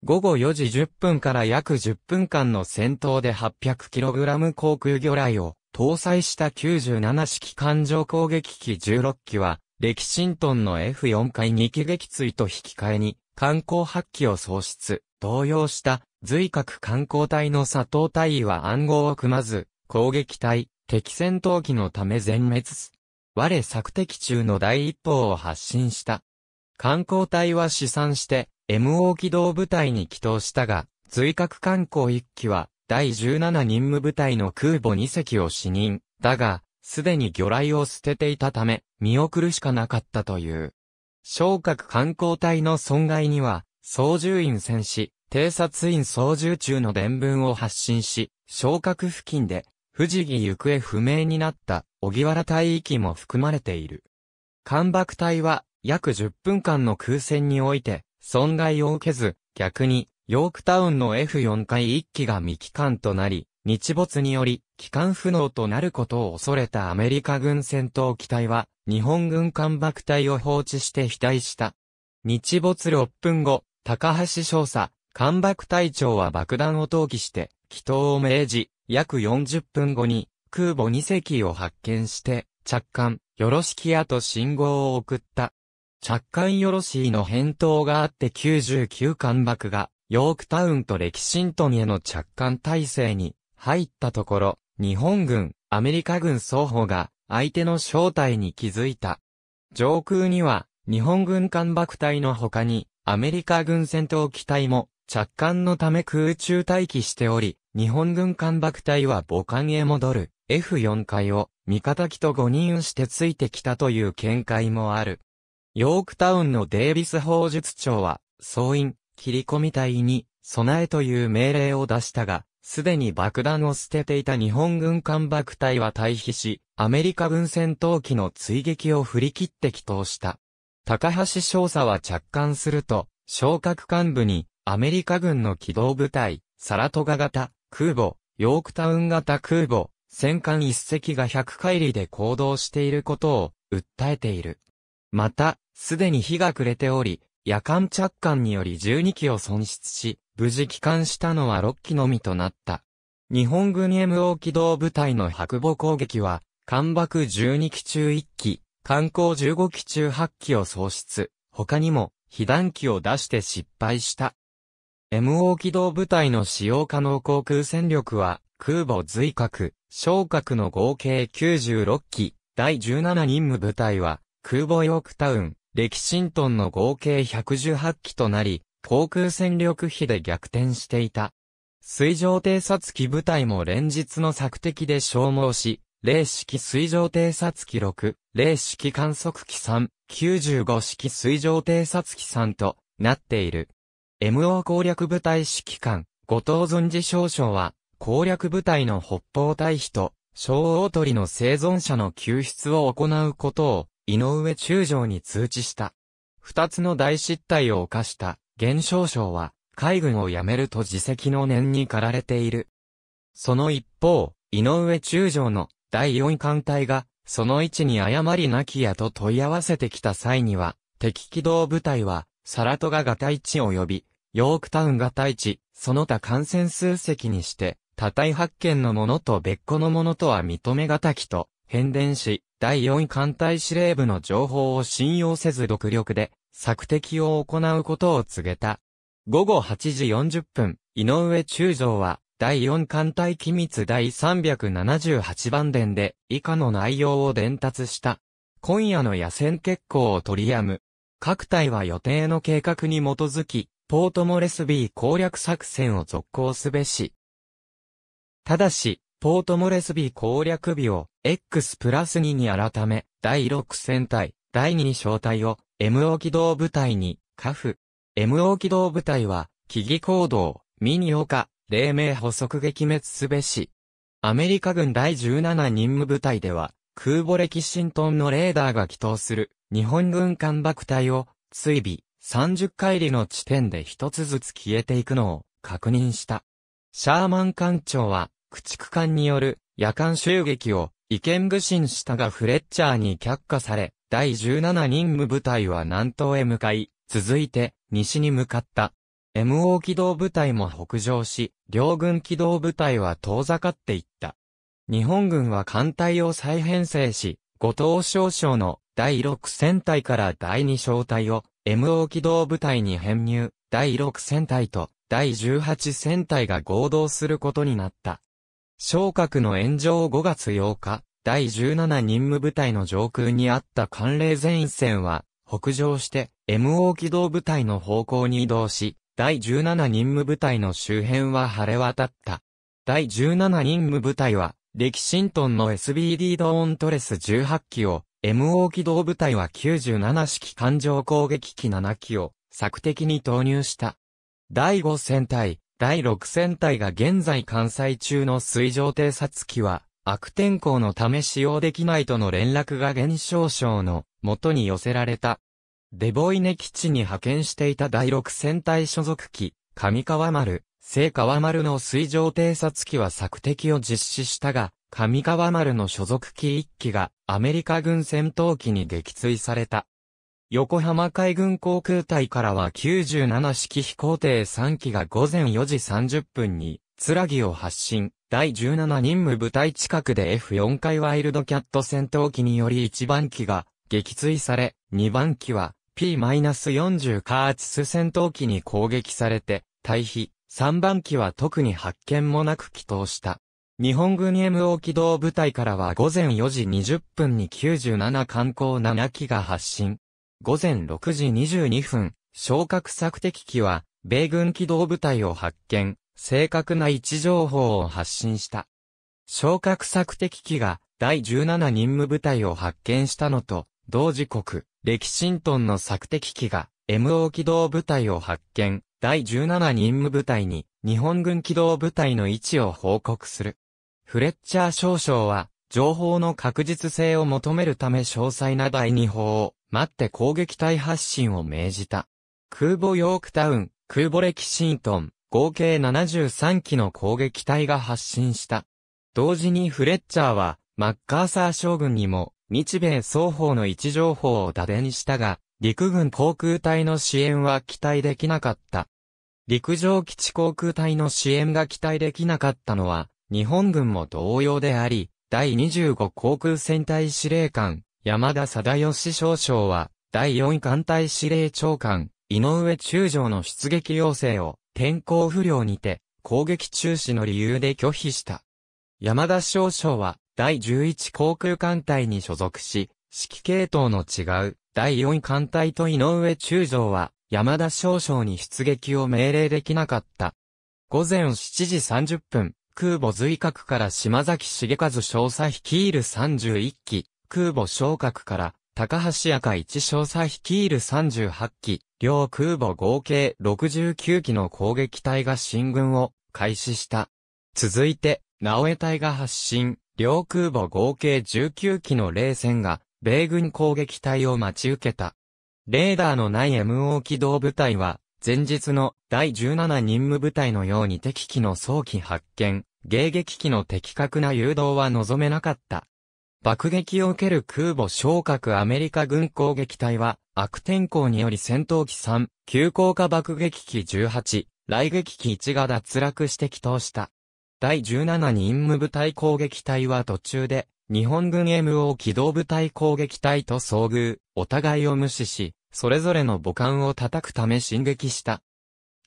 午後4時10分から約10分間の戦闘で 800kg 航空魚雷を搭載した97式艦上攻撃機16機は、歴新トンの F4 回2機撃墜と引き換えに、観光発揮を喪失、動揺した随角観光隊の佐藤隊員は暗号を組まず、攻撃隊、敵戦闘機のため全滅す。我作敵中の第一報を発信した。観光隊は試算して、MO 機動部隊に帰投したが、随角観光1機は、第17任務部隊の空母2隻を死任。だが、すでに魚雷を捨てていたため、見送るしかなかったという。昇格観光隊の損害には、操縦員戦士、偵察員操縦中の伝聞を発信し、昇格付近で、藤木行方不明になった小木原帯域も含まれている。艦爆隊は約10分間の空戦において損害を受けず、逆にヨークタウンの F4 回1機が未帰還となり、日没により帰還不能となることを恐れたアメリカ軍戦闘機体は日本軍艦爆隊を放置して被退した。日没6分後、高橋少佐、艦幕隊長は爆弾を投棄して、祈祷を命じ、約40分後に、空母2隻を発見して、着艦、よろしきやと信号を送った。着艦よろしいの返答があって99艦爆が、ヨークタウンとレキシントンへの着艦体制に入ったところ、日本軍、アメリカ軍双方が相手の正体に気づいた。上空には日本軍艦爆隊の他にアメリカ軍戦闘機隊も着艦のため空中待機しており、日本軍艦爆隊は母艦へ戻る F4 回を味方機と誤認してついてきたという見解もある。ヨークタウンのデービス砲術長は、総員、切り込み隊に、備えという命令を出したが、すでに爆弾を捨てていた日本軍艦爆隊は退避し、アメリカ軍戦闘機の追撃を振り切って祈祷した。高橋少佐は着艦すると、昇格幹部に、アメリカ軍の機動部隊、サラトガ型、空母、ヨークタウン型空母、戦艦一隻が100海里で行動していることを訴えている。また、すでに日が暮れており、夜間着艦により12機を損失し、無事帰還したのは6機のみとなった。日本軍 MO 機動部隊の白母攻撃は、艦爆12機中1機、艦航15機中8機を喪失、他にも、被弾機を出して失敗した MO 機動部隊の使用可能航空戦力は、空母随核、小核の合計96機、第17任務部隊は、空母ヨークタウン、歴シントンの合計118機となり、航空戦力比で逆転していた。水上偵察機部隊も連日の索敵で消耗し、零式水上偵察機6、零式観測機3、95式水上偵察機3となっている。MO 攻略部隊指揮官、後藤存治少将は、攻略部隊の北方退避と、小大鳥の生存者の救出を行うことを、井上中将に通知した。二つの大失態を犯した、現少将は、海軍を辞めると自責の念に駆られている。その一方、井上中将の第四艦隊が、その位置に誤りなきやと問い合わせてきた際には、敵機動部隊は、サラトガガ隊地及び、ヨークタウンが大地、その他感染数隻にして、多体発見のものと別個のものとは認めがたきと、変電し、第4艦隊司令部の情報を信用せず独力で、索敵を行うことを告げた。午後8時40分、井上中将は、第4艦隊機密第378番伝で、以下の内容を伝達した。今夜の野戦決行を取りやむ。各隊は予定の計画に基づき、ポートモレスビー攻略作戦を続行すべし。ただし、ポートモレスビー攻略日を X プラス2に改め、第6戦隊、第2小隊を MO 機動部隊に、カフ。MO 機動部隊は、木々行動、ミニオカ、黎明補足撃滅すべし。アメリカ軍第17任務部隊では、空母歴シントンのレーダーが起動する、日本軍艦爆隊を、追尾、30回りの地点で一つずつ消えていくのを確認した。シャーマン艦長は、駆逐艦による夜間襲撃を意見不信したがフレッチャーに却下され、第17任務部隊は南東へ向かい、続いて西に向かった。MO 機動部隊も北上し、両軍機動部隊は遠ざかっていった。日本軍は艦隊を再編成し、後藤少将の第6戦隊から第2小隊を MO 機動部隊に編入、第6戦隊と第18戦隊が合同することになった。昇格の炎上5月8日、第17任務部隊の上空にあった寒冷前線は、北上して、MO 機動部隊の方向に移動し、第17任務部隊の周辺は晴れ渡った。第17任務部隊は、歴新トンの SBD ドーントレス18機を MO 機動部隊は97式艦上攻撃機7機を索敵に投入した。第5戦隊、第6戦隊が現在関西中の水上偵察機は悪天候のため使用できないとの連絡が現象省の元に寄せられた。デボイネ基地に派遣していた第6戦隊所属機、上川丸、聖川丸の水上偵察機は索敵を実施したが、上川丸の所属機1機がアメリカ軍戦闘機に撃墜された。横浜海軍航空隊からは97式飛行艇3機が午前4時30分に、つらぎを発進、第17任務部隊近くで F4 回ワイルドキャット戦闘機により1番機が撃墜され、2番機は P-40 カーツス戦闘機に攻撃されて、退避、3番機は特に発見もなく帰投した。日本軍 MO 機動部隊からは午前4時20分に97艦光7機が発進。午前6時22分、昇格索敵機は、米軍機動部隊を発見、正確な位置情報を発信した。昇格索敵機が、第17任務部隊を発見したのと、同時刻、歴キシントンの索敵機が、MO 機動部隊を発見、第17任務部隊に、日本軍機動部隊の位置を報告する。フレッチャー少将は、情報の確実性を求めるため詳細な第2法を待って攻撃隊発進を命じた。空母ヨークタウン、空母レキシントン、合計73機の攻撃隊が発進した。同時にフレッチャーは、マッカーサー将軍にも、日米双方の位置情報を打電したが、陸軍航空隊の支援は期待できなかった。陸上基地航空隊の支援が期待できなかったのは、日本軍も同様であり、第25航空戦隊司令官、山田貞義少将は、第4艦隊司令長官、井上中将の出撃要請を、天候不良にて、攻撃中止の理由で拒否した。山田少将は、第11航空艦隊に所属し、指揮系統の違う、第4艦隊と井上中将は、山田少将に出撃を命令できなかった。午前7時30分、空母随格から島崎重和少佐率いる31機、空母昇格から高橋赤一少佐率いる38機、両空母合計69機の攻撃隊が進軍を開始した。続いて、直江隊が発進、両空母合計19機の冷戦が、米軍攻撃隊を待ち受けた。レーダーのない MO 機動部隊は、前日の第17任務部隊のように敵機の早期発見、迎撃機の的確な誘導は望めなかった。爆撃を受ける空母昇格アメリカ軍攻撃隊は、悪天候により戦闘機3、急降下爆撃機18、雷撃機1が脱落して祈祷した。第17任務部隊攻撃隊は途中で、日本軍 MO 機動部隊攻撃隊と遭遇、お互いを無視し、それぞれの母艦を叩くため進撃した。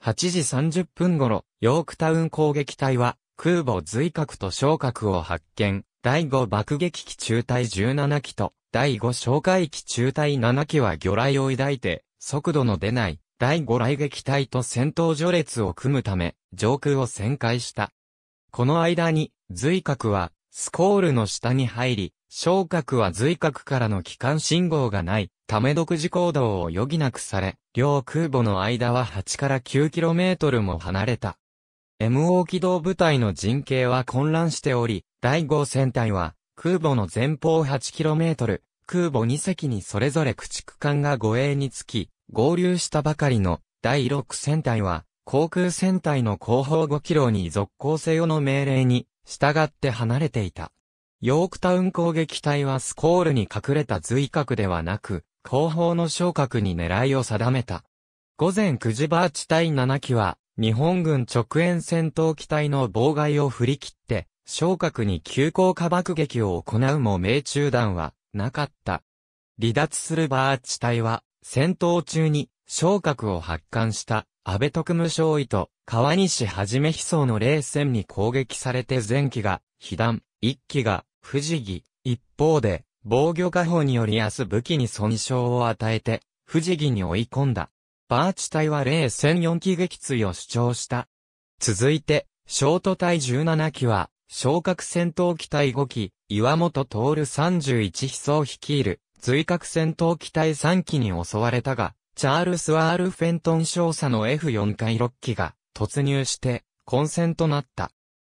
8時30分頃、ヨークタウン攻撃隊は、空母随核と昇核を発見、第5爆撃機中隊17機と、第5哨戒機中隊7機は魚雷を抱いて、速度の出ない、第5雷撃隊と戦闘序列を組むため、上空を旋回した。この間に、随核は、スコールの下に入り、昇格は随格からの機関信号がない、ため独自行動を余儀なくされ、両空母の間は8から9キロメートルも離れた。MO 機動部隊の陣形は混乱しており、第5戦隊は、空母の前方 8km、空母2隻にそれぞれ駆逐艦が護衛につき、合流したばかりの第6戦隊は、航空戦隊の後方 5km に続行せよの命令に、従って離れていた。ヨークタウン攻撃隊はスコールに隠れた随格ではなく、後方の昇格に狙いを定めた。午前9時バーチ対7機は、日本軍直縁戦闘機体の妨害を振り切って、昇格に急降下爆撃を行うも命中弾は、なかった。離脱するバーチ隊は、戦闘中に、昇格を発艦した、安倍特務少尉と、川西はじめ悲走の冷戦に攻撃されて前期が、被弾、一機が、不士義、一方で、防御火砲により明日武器に損傷を与えて、不時木に追い込んだ。バーチ隊は零戦4機撃墜を主張した。続いて、ショート隊17機は、昇格戦闘機隊5機、岩本徹31飛走率いる、追格戦闘機隊3機に襲われたが、チャールス・ワール・フェントン少佐の F4 回6機が突入して混戦となった。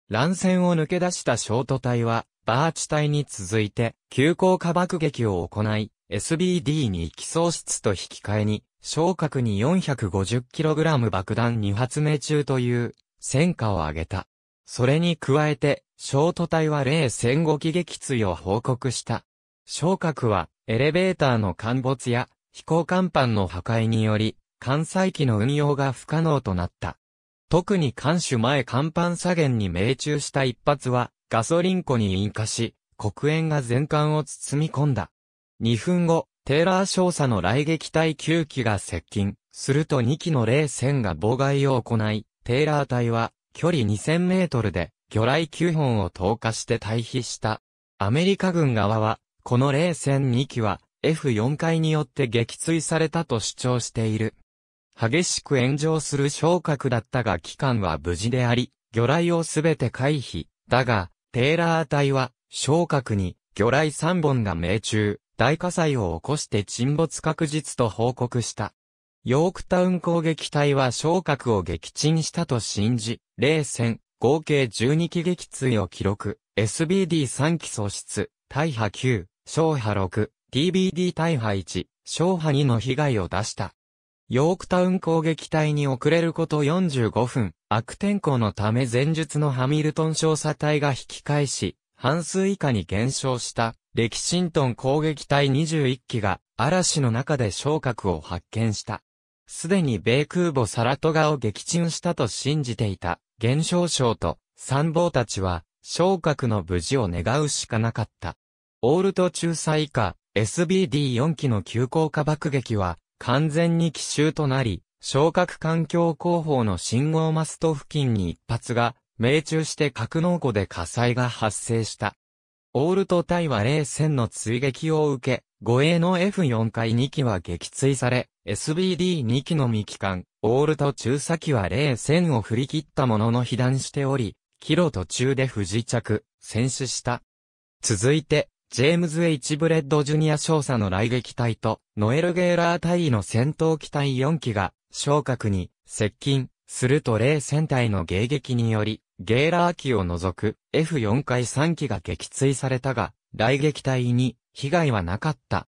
乱戦を抜け出したショート隊はバーチ隊に続いて、急降下爆撃を行い、SBD に機喪失と引き換えに、昇格に 450kg 爆弾2発命中という戦果を挙げた。それに加えて、小都隊は例戦後機撃墜を報告した。昇格は、エレベーターの陥没や、飛行甲板の破壊により、艦載機の運用が不可能となった。特に艦首前甲板左舷に命中した一発は、ガソリン庫に引火し、黒煙が全艦を包み込んだ。2分後、テーラー少佐の雷撃隊9機が接近、すると2機の冷戦が妨害を行い、テーラー隊は距離2000メートルで魚雷9本を投下して退避した。アメリカ軍側は、この冷戦2機は F4 回によって撃墜されたと主張している。激しく炎上する昇格だったが機関は無事であり、魚雷をすべて回避。だが、テーラー隊は、昇格に、魚雷3本が命中、大火災を起こして沈没確実と報告した。ヨークタウン攻撃隊は昇格を撃沈したと信じ、冷戦、合計12機撃墜を記録、SBD3 機喪失、大破9、小破6、TBD 大破1、小破2の被害を出した。ヨークタウン攻撃隊に遅れること45分、悪天候のため前述のハミルトン少佐隊が引き返し、半数以下に減少したレキシントン攻撃隊21機が嵐の中で昇格を発見した。すでに米空母サラトガを撃沈したと信じていた減少省と参謀たちは昇格の無事を願うしかなかった。オールト中佐以下 SBD4 機の急降下爆撃は完全に奇襲となり昇格環境広報の信号マスト付近に一発が、命中して格納庫で火災が発生した。オールとタイは冷戦の追撃を受け、護衛の F4 回2機は撃墜され、SBD2 機のみ機関、オールと中佐機は冷戦を振り切ったものの被弾しており、キロ途中で不時着、戦死した。続いて、ジェームズ・ H・ ブレッド・ジュニア少佐の雷撃隊と、ノエル・ゲーラー隊の戦闘機隊4機が、昇格に接近すると霊戦隊の迎撃により、ゲーラー機を除く F4 回3機が撃墜されたが、雷撃隊に被害はなかった。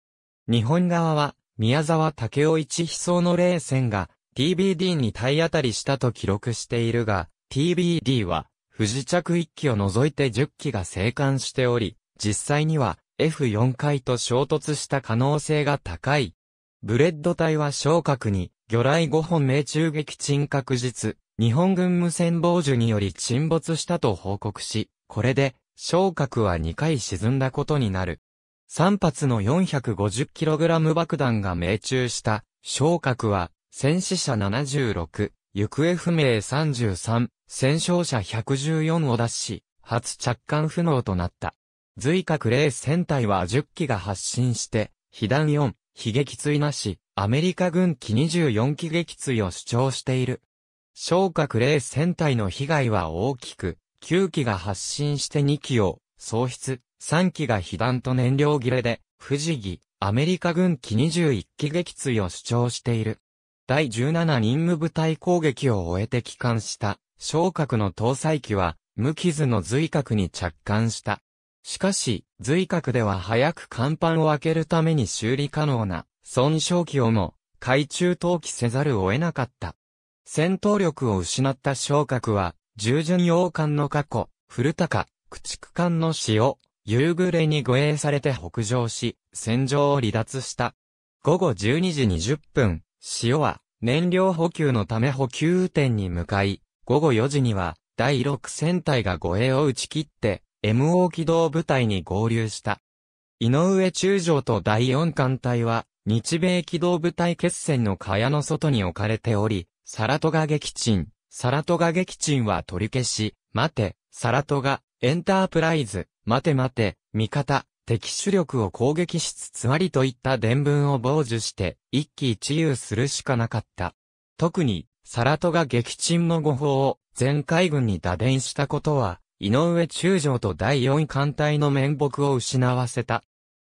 日本側は、宮沢武雄一飛走の霊戦が TBD に体当たりしたと記録しているが、TBD は、不時着1機を除いて10機が生還しており、実際には F4 回と衝突した可能性が高い。ブレッド隊は昇格に魚雷五本命中撃沈確実、日本軍無線防樹により沈没したと報告し、これで、昇格は2回沈んだことになる。3発の 450kg 爆弾が命中した、昇格は、戦死者76、行方不明33、戦勝者114を出し、初着艦不能となった。随格0戦隊は10機が発進して、被弾4、非撃墜なし、アメリカ軍機24機撃墜を主張している。昇格霊戦隊の被害は大きく、9機が発進して2機を、喪失、3機が被弾と燃料切れで、不時儀、アメリカ軍機21機撃墜を主張している。第17任務部隊攻撃を終えて帰還した、昇格の搭載機は、無傷の髄核に着艦した。しかし、随格では早く甲板を開けるために修理可能な損傷機をも海中投棄せざるを得なかった。戦闘力を失った昇格は、従順洋艦の過去、古高、駆逐艦の塩夕暮れに護衛されて北上し、戦場を離脱した。午後12時20分、潮は燃料補給のため補給点に向かい、午後4時には第6戦隊が護衛を打ち切って、MO 機動部隊に合流した。井上中将と第4艦隊は、日米機動部隊決戦の蚊帳の外に置かれており、サラトガ撃沈、サラトガ撃沈は取り消し、待て、サラトガ、エンタープライズ、待て待て、味方、敵主力を攻撃しつつありといった伝聞を傍受して、一喜一憂するしかなかった。特に、サラトガ撃沈の誤報を全海軍に打電したことは、井上中将と第四艦隊の面目を失わせた。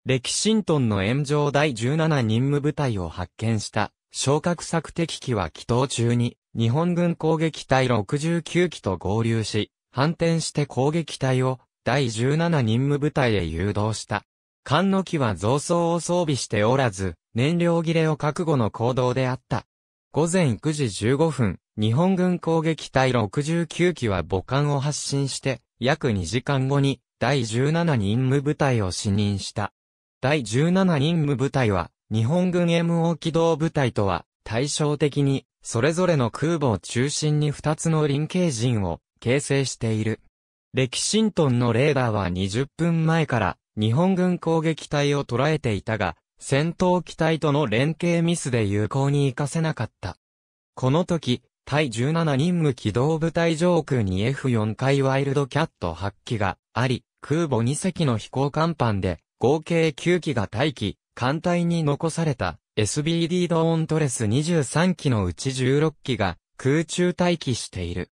歴史ントンの炎上第17任務部隊を発見した、昇格策敵機は祈祷中に、日本軍攻撃隊69機と合流し、反転して攻撃隊を第17任務部隊へ誘導した。艦の機は増装を装備しておらず、燃料切れを覚悟の行動であった。午前9時15分、日本軍攻撃隊69機は母艦を発進して、約2時間後に第17任務部隊を指認した。第17任務部隊は、日本軍 MO 機動部隊とは、対照的に、それぞれの空母を中心に2つの臨形陣を形成している。レキシントンのレーダーは20分前から日本軍攻撃隊を捉えていたが、戦闘機隊との連携ミスで有効に活かせなかった。この時、対17任務機動部隊上空に F4 回ワイルドキャット8機があり、空母2隻の飛行甲板で合計9機が待機、艦隊に残された SBD ドーントレス23機のうち16機が空中待機している。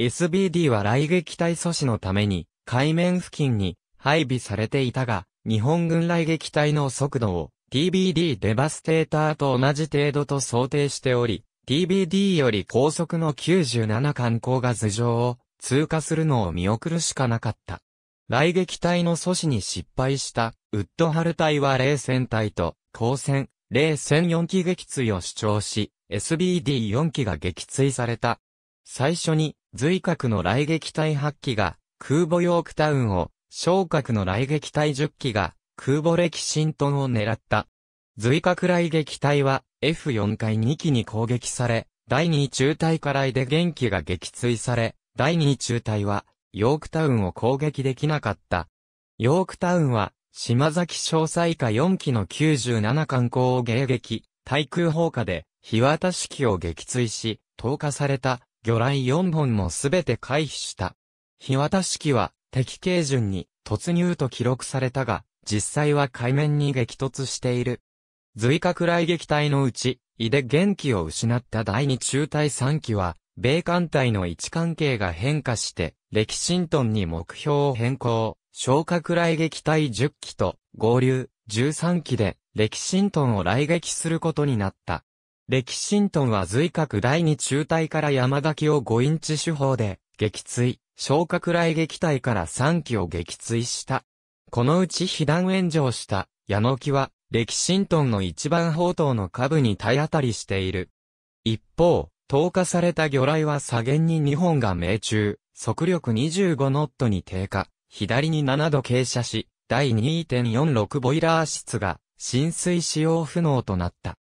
SBD は雷撃隊阻止のために海面付近に配備されていたが、日本軍雷撃隊の速度を TBD デバステーターと同じ程度と想定しており、TBD より高速の97艦光が頭上を通過するのを見送るしかなかった。雷撃隊の阻止に失敗したウッドハル隊は冷戦隊と光戦、冷戦4機撃墜を主張し、SBD4 機が撃墜された。最初に、随角の雷撃隊8機が空母ヨークタウンを、昇格の雷撃隊10機が空母歴新トンを狙った。随角雷撃隊は F4 回2機に攻撃され、第2中隊からいで元気が撃墜され、第2中隊は、ヨークタウンを攻撃できなかった。ヨークタウンは、島崎詳細下4機の97艦砲を迎撃、対空砲火で、日渡し機を撃墜し、投下された、魚雷4本もすべて回避した。日渡し機は、敵形順に、突入と記録されたが、実際は海面に激突している。随格雷撃隊のうち、胃で元気を失った第二中隊三機は、米艦隊の位置関係が変化して、歴ントンに目標を変更、昇格雷撃隊10機と合流13機で歴ントンを雷撃することになった。歴ントンは随格第二中隊から山崎を5インチ手法で撃墜、昇格雷撃隊から3機を撃墜した。このうち被弾炎上した、矢野木は、レキシントンの一番砲塔の下部に体当たりしている。一方、投下された魚雷は左舷に2本が命中、速力25ノットに低下、左に7度傾斜し、第2.46ボイラー室が浸水使用不能となった。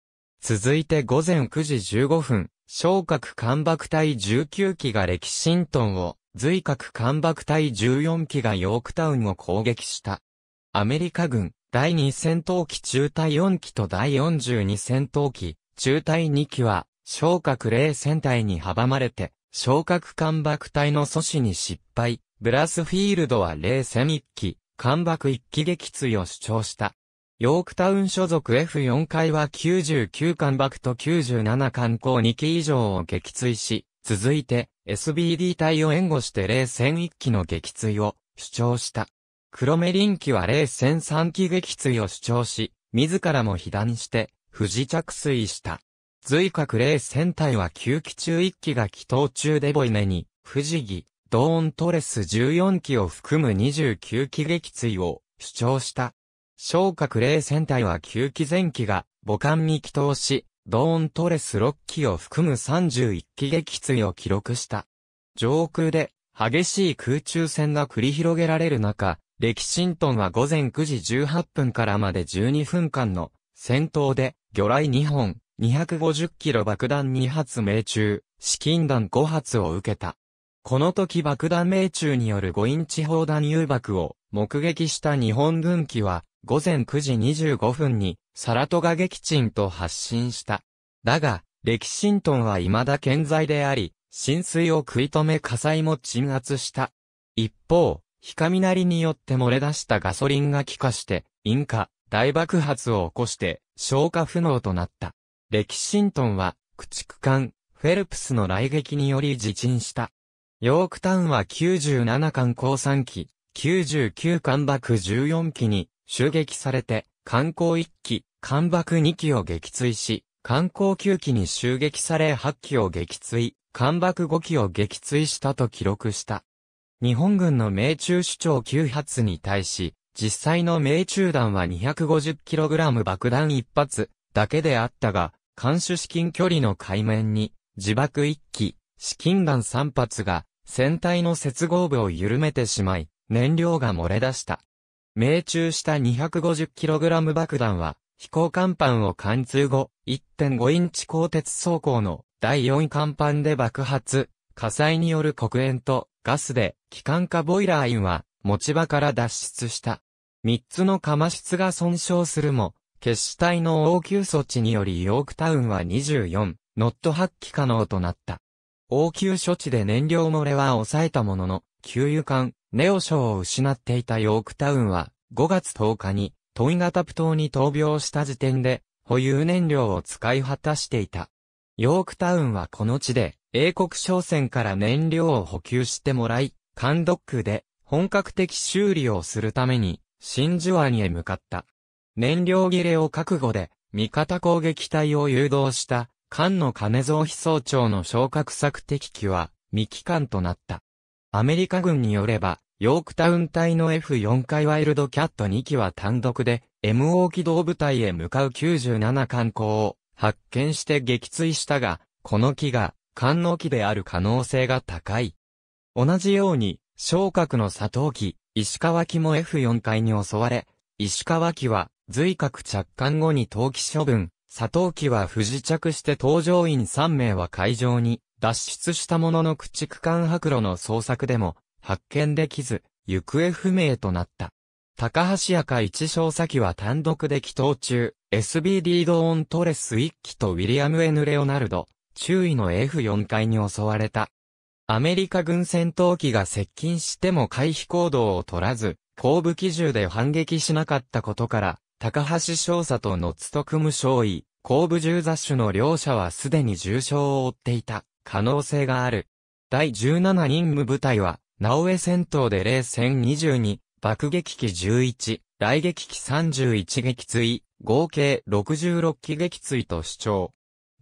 続いて午前9時15分、昇格艦爆隊19機がレキシントンを、随格艦爆隊14機がヨークタウンを攻撃した。アメリカ軍、第2戦闘機中隊4機と第42戦闘機、中隊2機は、昇格零戦隊に阻まれて、昇格艦爆隊の阻止に失敗、ブラスフィールドは零戦1機、艦爆1機撃墜を主張した。ヨークタウン所属 F4 階は99艦爆と97艦港2機以上を撃墜し、続いて SBD 隊を援護して零戦1機の撃墜を主張した。黒目臨機は冷戦三期撃墜を主張し、自らも被弾して、不時着水した。随角冷戦隊は9機中1機が祈祷中デボイネに、時儀、ドーントレス14機を含む29機撃墜を主張した。昇格冷戦隊は9機前機が母艦に祈祷し、ドーントレス6機を含む31機撃墜を記録した。上空で激しい空中戦が繰り広げられる中、歴シントンは午前9時18分からまで12分間の戦闘で、魚雷2本、250キロ爆弾2発命中、資金弾5発を受けた。この時爆弾命中による5インチ砲弾誘爆を目撃した日本軍機は午前9時25分にサラトガ撃沈と発進した。だが、歴シントンは未だ健在であり、浸水を食い止め火災も鎮圧した。一方、火雷によって漏れ出したガソリンが気化して、引火、大爆発を起こして、消火不能となった。レキシントンは、駆逐艦、フェルプスの雷撃により自沈した。ヨークタウンは97艦降3機、99艦爆14機に襲撃されて、艦砲1機、艦爆2機を撃墜し、艦砲9機に襲撃され8機を撃墜、艦爆5機を撃墜したと記録した。日本軍の命中主張9発に対し、実際の命中弾は 250kg 爆弾1発だけであったが、監視至近距離の海面に自爆1機、至近弾3発が船体の接合部を緩めてしまい、燃料が漏れ出した。命中した 250kg 爆弾は、飛行甲板を貫通後、1.5インチ鋼鉄装甲の第4甲板で爆発、火災による黒煙とガスで機関化ボイラーインは持ち場から脱出した。三つの釜室が損傷するも、決死体の応急措置によりヨークタウンは24、ノット発揮可能となった。応急処置で燃料漏れは抑えたものの、給油管、ネオショーを失っていたヨークタウンは、5月10日に、トイガタプ島に闘病した時点で、保有燃料を使い果たしていた。ヨークタウンはこの地で、英国商船から燃料を補給してもらい、関ドックで本格的修理をするために、真珠湾へ向かった。燃料切れを覚悟で、味方攻撃隊を誘導した、菅の金蔵被装長の昇格策敵機は、未機関となった。アメリカ軍によれば、ヨークタウン隊の F4 回ワイルドキャット2機は単独で、MO 機動部隊へ向かう97艦港を発見して撃墜したが、この機が、艦の機である可能性が高い。同じように、昇格の佐藤機、石川機も F4 階に襲われ、石川機は、随格着艦後に投機処分、佐藤機は不時着して搭乗員3名は海上に脱出したものの駆逐艦白路の捜索でも発見できず、行方不明となった。高橋赤一少佐機は単独で祈祷中、SBD ドーントレス1機とウィリアム・ N・ レオナルド、注意の F4 階に襲われた。アメリカ軍戦闘機が接近しても回避行動を取らず、後部機銃で反撃しなかったことから、高橋少佐とつと組む少尉、後部銃雑種の両者はすでに重傷を負っていた可能性がある。第17任務部隊は、直江戦闘で0戦22、爆撃機11、雷撃機31撃墜、合計66機撃墜と主張。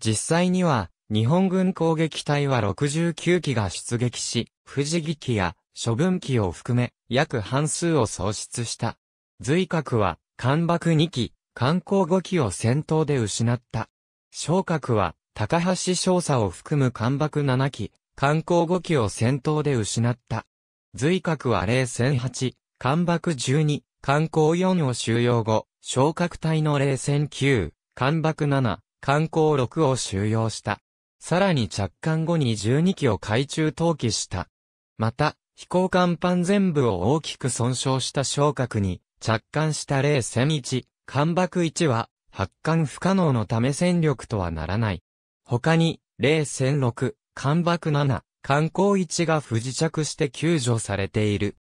実際には、日本軍攻撃隊は69機が出撃し、富士木機や処分機を含め、約半数を喪失した。随角は、艦爆2機、艦光5機を戦闘で失った。昇格は、高橋少佐を含む艦爆7機、艦光5機を戦闘で失った。随格は零戦8艦爆12、艦光4を収容後、昇格隊の零戦9艦爆7、艦光6を収容した。さらに着艦後に12機を海中投棄した。また、飛行甲板全部を大きく損傷した昇格に、着艦した0戦1、艦爆1は、発艦不可能のため戦力とはならない。他に、0戦6、艦爆7、艦光1が不時着して救助されている。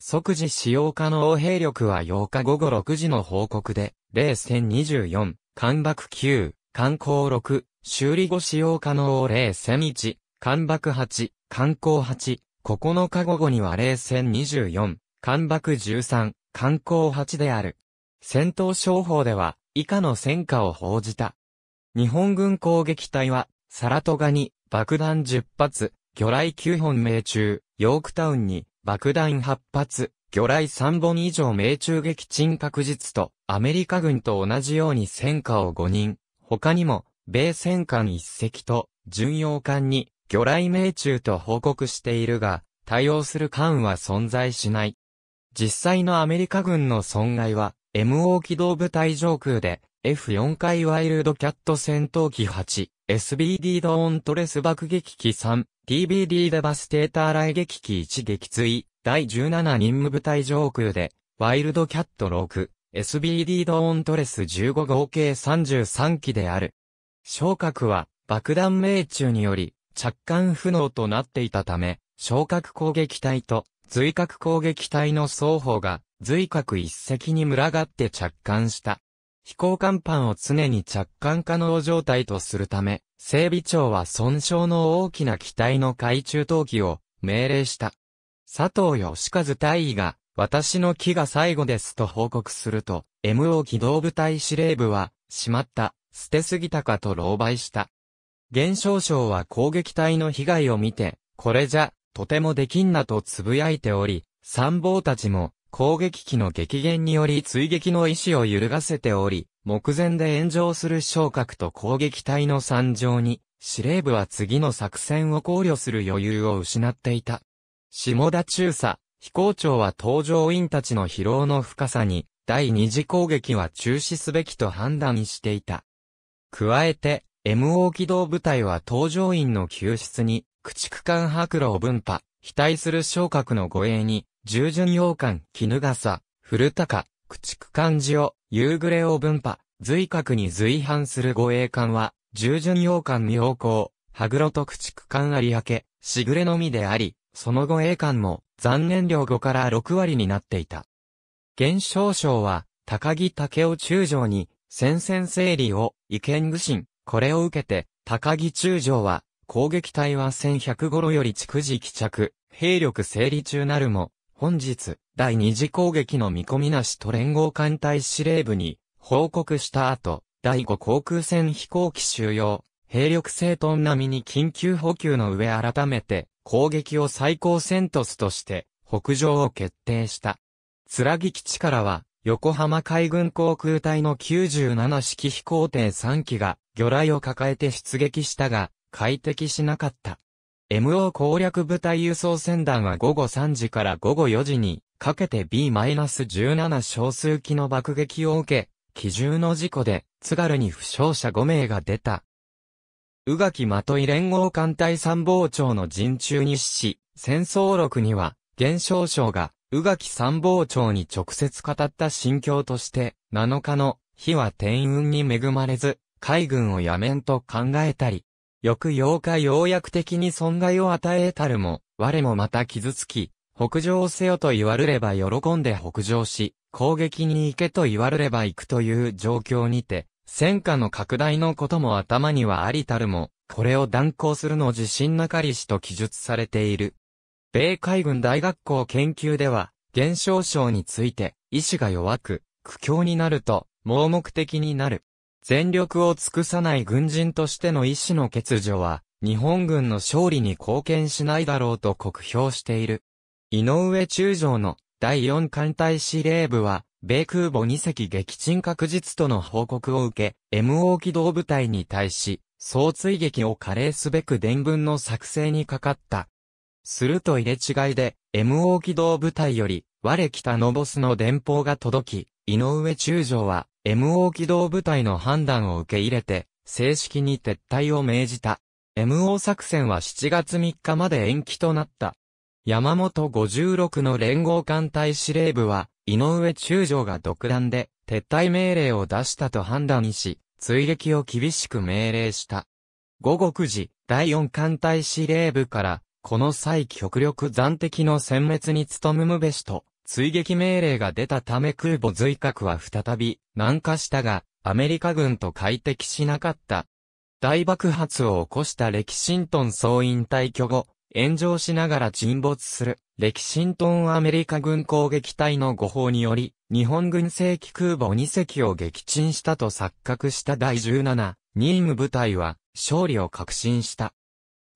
即時使用可能兵力は8日午後6時の報告で、0戦24、艦爆9、艦光6、修理後使用可能0戦1、干爆8、観光8、9日午後には0戦24、干爆13、観光8である。戦闘商法では、以下の戦果を報じた。日本軍攻撃隊は、サラトガに爆弾10発、魚雷9本命中、ヨークタウンに爆弾8発、魚雷3本以上命中撃沈確実と、アメリカ軍と同じように戦果を5人、他にも米戦艦一隻と巡洋艦に魚雷命中と報告しているが、対応する艦は存在しない。実際のアメリカ軍の損害は、MO 機動部隊上空で、F4 回ワイルドキャット戦闘機8、SBD ドーントレス爆撃機3、TBD デバステーター雷撃機1撃墜、第17任務部隊上空で、ワイルドキャット6、SBD ドーントレス15合計33機である。昇格は爆弾命中により着艦不能となっていたため、昇格攻撃隊と随格攻撃隊の双方が随格一隻に群がって着艦した。飛行甲板を常に着艦可能状態とするため、整備庁は損傷の大きな機体の海中投機を命令した。佐藤義和大尉が、私の木が最後ですと報告すると、MO 機動部隊司令部は、しまった。捨てすぎたかと狼狽した。現象省は攻撃隊の被害を見て、これじゃ、とてもできんなと呟いており、参謀たちも、攻撃機の激減により追撃の意志を揺るがせており、目前で炎上する昇格と攻撃隊の参上に、司令部は次の作戦を考慮する余裕を失っていた。下田中佐、飛行長は搭乗員たちの疲労の深さに、第二次攻撃は中止すべきと判断していた。加えて、MO 機動部隊は搭乗員の救出に、駆逐艦白露を分派、非対する昇格の護衛に、従順洋艦絹笠、古高、駆逐艦オ、夕暮れを分派、随格に随伴する護衛艦は、従順洋艦妙高、羽黒と駆逐艦有明、しぐれのみであり、その護衛艦も、残念量5から6割になっていた。現象省は、高木武雄中将に、戦線整理を意見具心。これを受けて、高木中将は、攻撃隊は1100頃より逐次帰着、兵力整理中なるも、本日、第二次攻撃の見込みなしと連合艦隊司令部に、報告した後、第五航空戦飛行機収容、兵力整頓並みに緊急補給の上改めて、攻撃を最高戦突として、北上を決定した。つらぎ基地からは、横浜海軍航空隊の97式飛行艇3機が魚雷を抱えて出撃したが、快適しなかった。MO 攻略部隊輸送船団は午後3時から午後4時にかけて B-17 少数機の爆撃を受け、機銃の事故で津軽に負傷者5名が出た。宇垣とい連合艦隊参謀長の陣中に死し、戦争録には、現象省が宇垣参謀長に直接語った心境として、7日の日は天運に恵まれず、海軍をやめんと考えたり、翌8日要約的に損害を与えたるも、我もまた傷つき、北上せよと言われれば喜んで北上し、攻撃に行けと言われれば行くという状況にて、戦火の拡大のことも頭にはありたるも、これを断行するの自信なかりしと記述されている。米海軍大学校研究では、減少症について、意志が弱く、苦境になると、盲目的になる。全力を尽くさない軍人としての意志の欠如は、日本軍の勝利に貢献しないだろうと酷評している。井上中将の第四艦隊司令部は、米空母2隻撃沈確実との報告を受け、MO 機動部隊に対し、総追撃を加齢すべく伝聞の作成にかかった。すると入れ違いで、M o 機動部隊より、我北のボスの電報が届き、井上中将は、M o 機動部隊の判断を受け入れて、正式に撤退を命じた。M o 作戦は7月3日まで延期となった。山本56の連合艦隊司令部は、井上中将が独断で、撤退命令を出したと判断し、追撃を厳しく命令した。午後9時、第4艦隊司令部から、この際極力残敵の殲滅に努むむべしと、追撃命令が出たため空母随格は再び南下したが、アメリカ軍と快適しなかった。大爆発を起こしたレキシントン総員退去後、炎上しながら沈没する、レキシントンアメリカ軍攻撃隊の誤報により、日本軍正規空母2隻を撃沈したと錯覚した第17、任務部隊は、勝利を確信した。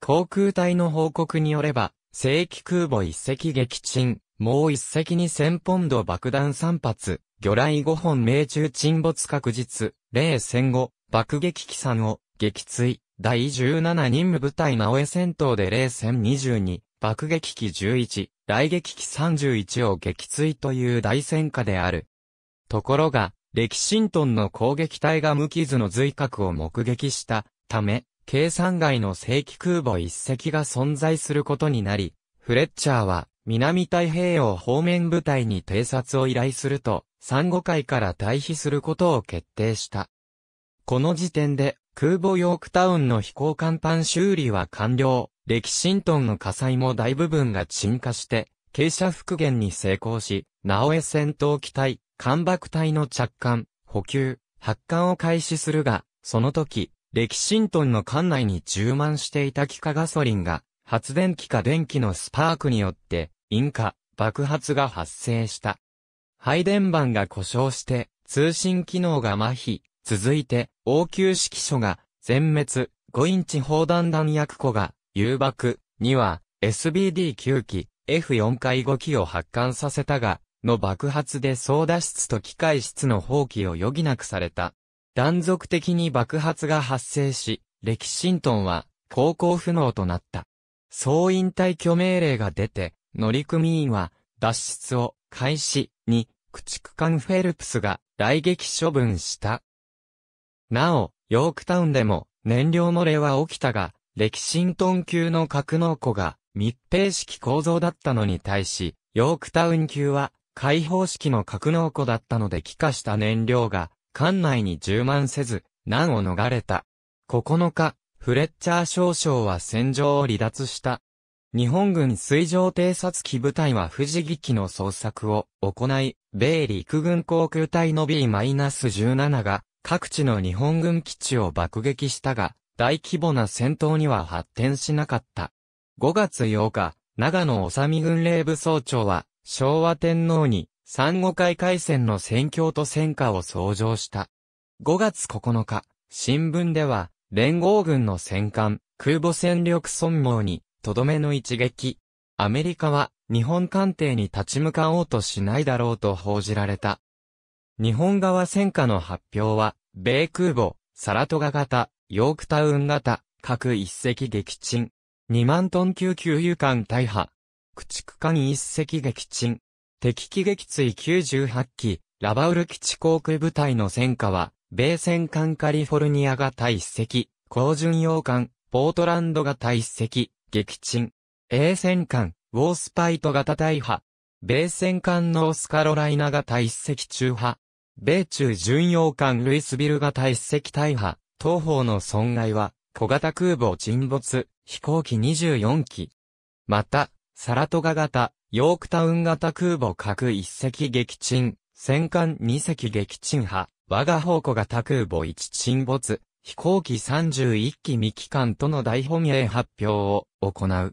航空隊の報告によれば、正規空母1隻撃沈、もう1隻に千0 0 0ポンド爆弾3発、魚雷5本命中沈没確実、零戦後、爆撃機3を、撃墜、第17任務部隊直江戦闘で零戦22、爆撃機11、雷撃機31を撃墜という大戦果である。ところが、歴史ントンの攻撃隊が無傷の髄核を目撃したため、計算外の正規空母一隻が存在することになり、フレッチャーは南太平洋方面部隊に偵察を依頼すると、産後海から退避することを決定した。この時点で、空母ヨークタウンの飛行甲板修理は完了、歴史ントンの火災も大部分が沈下して、傾斜復元に成功し、直江戦闘機隊、艦爆隊の着艦、補給、発艦を開始するが、その時、歴キシントンの管内に充満していた気化ガソリンが、発電機か電気のスパークによって、引火、爆発が発生した。配電盤が故障して、通信機能が麻痺。続いて、応急指揮所が、全滅、5インチ砲弾弾薬庫が、誘爆、には、SBD9 機、F4 回5機を発艦させたが、の爆発で操舵室と機械室の放棄を余儀なくされた。断続的に爆発が発生し、レキシントンは航行不能となった。総引退許命令が出て、乗組員は脱出を開始に駆逐艦フェルプスが来撃処分した。なお、ヨークタウンでも燃料漏れは起きたが、レキシントン級の格納庫が密閉式構造だったのに対し、ヨークタウン級は開放式の格納庫だったので気化した燃料が艦内に充満せず、難を逃れた。9日、フレッチャー少将は戦場を離脱した。日本軍水上偵察機部隊は富士儀機の捜索を行い、米陸軍航空隊の B-17 が各地の日本軍基地を爆撃したが、大規模な戦闘には発展しなかった。5月8日、長野治軍令部総長は、昭和天皇に、三五海海戦の戦況と戦果を創上した。5月9日、新聞では、連合軍の戦艦、空母戦力損耗に、とどめの一撃。アメリカは、日本艦艇に立ち向かおうとしないだろうと報じられた。日本側戦果の発表は、米空母、サラトガ型、ヨークタウン型、各一隻撃沈。2万トン級給油艦大破。駆逐艦一隻撃沈。敵機撃墜98機、ラバウル基地航空部隊の戦果は、米戦艦カリフォルニアが一隻、高巡洋艦、ポートランドが一隻、撃沈。A 戦艦、ウォースパイト型大破。米戦艦ノースカロライナが一隻中破。米中巡洋艦ルイスビルが一隻大破。東方の損害は、小型空母沈没、飛行機24機。また、サラトガ型、ヨークタウン型空母各1隻撃沈、戦艦2隻撃沈派、我が宝庫型空母1沈没、飛行機31機未機関との大本営発表を行う。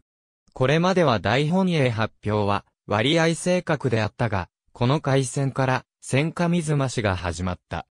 これまでは大本営発表は割合正確であったが、この海戦から戦火水増しが始まった。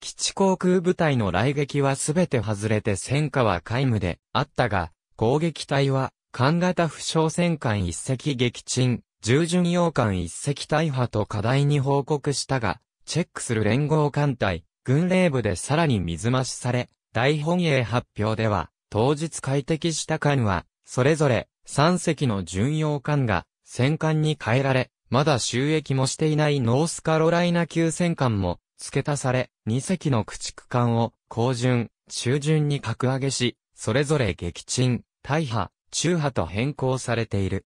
基地航空部隊の来撃はすべて外れて戦火は皆無であったが、攻撃隊は艦型不詳戦艦一隻撃沈、従巡洋艦一隻大破と課題に報告したが、チェックする連合艦隊、軍令部でさらに水増しされ、大本営発表では、当日快適した艦は、それぞれ3隻の巡洋艦が戦艦に変えられ、まだ収益もしていないノースカロライナ級戦艦も付け足され、2隻の駆逐艦を、後順、中順に格上げし、それぞれ撃沈、大破、中波と変更されている。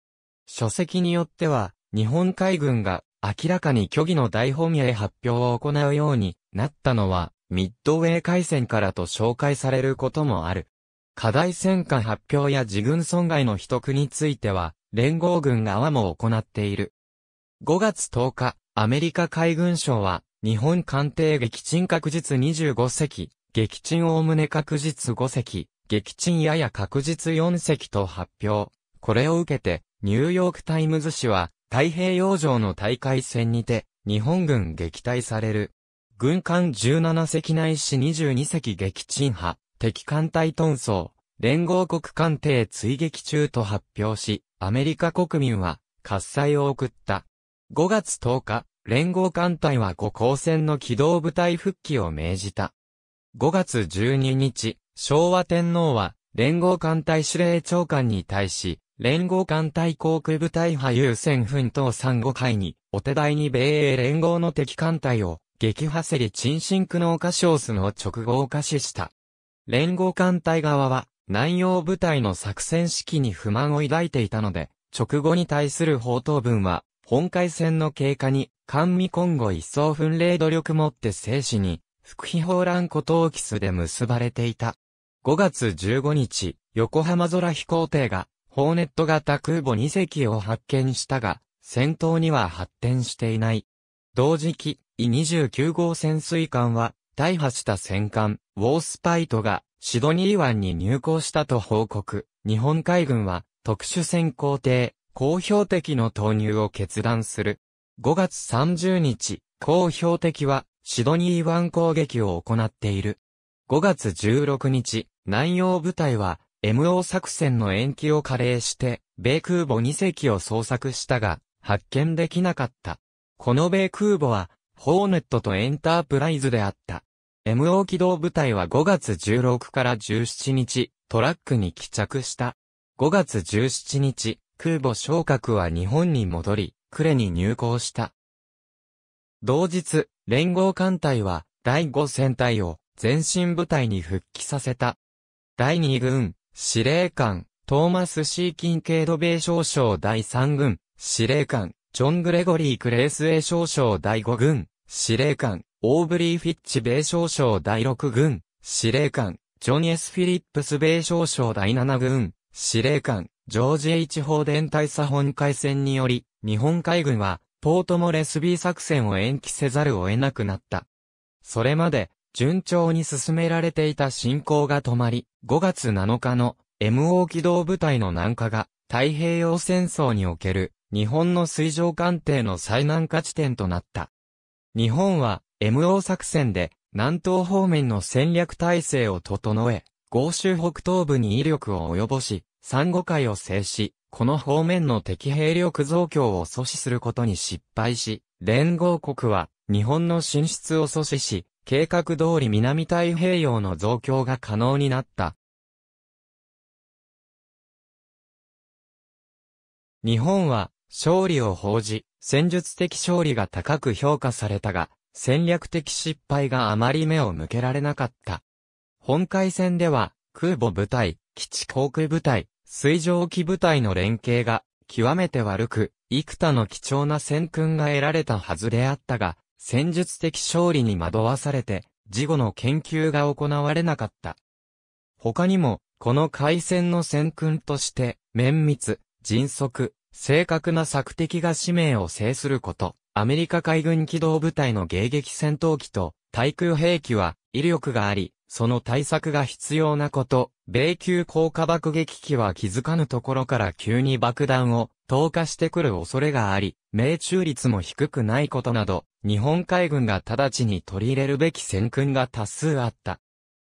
書籍によっては、日本海軍が明らかに虚偽の大本営発表を行うようになったのは、ミッドウェー海戦からと紹介されることもある。課題戦艦発表や自軍損害の秘匿については、連合軍側も行っている。5月10日、アメリカ海軍省は、日本艦艇撃沈確実25隻、撃沈おおむね確実5隻、撃沈やや確実4隻と発表。これを受けて、ニューヨークタイムズ紙は、太平洋上の大海戦にて、日本軍撃退される。軍艦17隻内し22隻撃沈派、敵艦隊遁走、連合国艦艇追撃中と発表し、アメリカ国民は、喝采を送った。5月10日、連合艦隊は五光線の機動部隊復帰を命じた。5月12日、昭和天皇は、連合艦隊司令長官に対し、連合艦隊航空部隊派優先奮闘3五会に、お手代に米英連合の敵艦隊を、撃破せり陳神苦の化少数の直後化しした。連合艦隊側は、南洋部隊の作戦指揮に不満を抱いていたので、直後に対する報道文は、本海戦の経過に、官民今後一層奮励努力もって生死に、福秘法蘭トーキスで結ばれていた。5月15日、横浜空飛行艇が、ホーネット型空母2隻を発見したが、戦闘には発展していない。同時期、イ29号潜水艦は、大破した戦艦、ウォースパイトが、シドニー湾に入港したと報告。日本海軍は、特殊潜航艇、公標的の投入を決断する。5月30日、公標的は、シドニー湾攻撃を行っている。5月16日、南洋部隊は、MO 作戦の延期を加齢して、米空母2隻を捜索したが、発見できなかった。この米空母は、ホーネットとエンタープライズであった。MO 機動部隊は5月16から17日、トラックに帰着した。5月17日、空母昇格は日本に戻り、呉に入港した。同日、連合艦隊は第5戦隊を前進部隊に復帰させた。第2軍、司令官、トーマス・シー・キンケード米少将第3軍、司令官、ジョン・グレゴリー・クレースエ少将第5軍、司令官、オーブリー・フィッチ米少将第6軍、司令官、ジョン・エス・フィリップス米少将第7軍、司令官、ジョージ・ H・ デン大佐本海戦により、日本海軍は、ポートモレスビー作戦を延期せざるを得なくなった。それまで、順調に進められていた進行が止まり、5月7日の MO 機動部隊の南下が、太平洋戦争における日本の水上艦艇の最南下地点となった。日本は MO 作戦で南東方面の戦略体制を整え、豪州北東部に威力を及ぼし、珊瑚海を制し、この方面の敵兵力増強を阻止することに失敗し、連合国は日本の進出を阻止し、計画通り南太平洋の増強が可能になった。日本は勝利を報じ、戦術的勝利が高く評価されたが、戦略的失敗があまり目を向けられなかった。本海戦では、空母部隊、基地航空部隊、水上機部隊の連携が極めて悪く、幾多の貴重な戦訓が得られたはずであったが、戦術的勝利に惑わされて、事後の研究が行われなかった。他にも、この海戦の戦訓として、綿密、迅速、正確な索敵が使命を制すること、アメリカ海軍機動部隊の迎撃戦闘機と対空兵器は威力があり、その対策が必要なこと、米級高果爆撃機は気づかぬところから急に爆弾を投下してくる恐れがあり、命中率も低くないことなど、日本海軍が直ちに取り入れるべき戦訓が多数あった。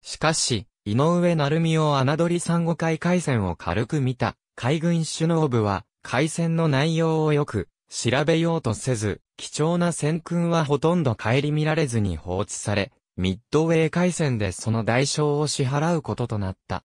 しかし、井上成美を侮り三五海海戦を軽く見た、海軍首脳部は、海戦の内容をよく、調べようとせず、貴重な戦訓はほとんど顧みられずに放置され、ミッドウェー海戦でその代償を支払うこととなった。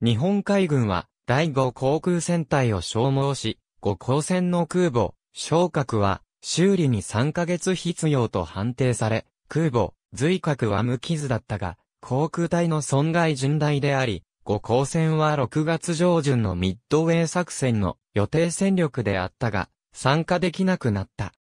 日本海軍は第5航空戦隊を消耗し、5航戦の空母、昇格は修理に3ヶ月必要と判定され、空母、随格は無傷だったが、航空隊の損害甚大であり、5航戦は6月上旬のミッドウェー作戦の予定戦力であったが、参加できなくなった。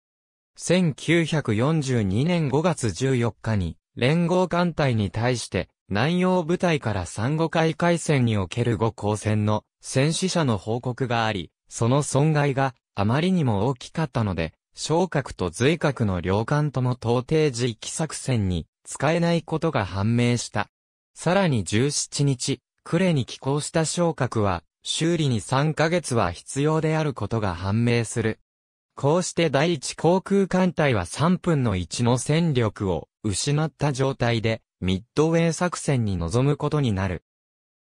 1942年5月14日に、連合艦隊に対して、南洋部隊から三五海海戦における五光戦の戦死者の報告があり、その損害があまりにも大きかったので、昇格と随格の両艦とも到底実機作戦に使えないことが判明した。さらに17日、呉に寄港した昇格は、修理に3ヶ月は必要であることが判明する。こうして第一航空艦隊は3分の1の戦力を失った状態でミッドウェー作戦に臨むことになる。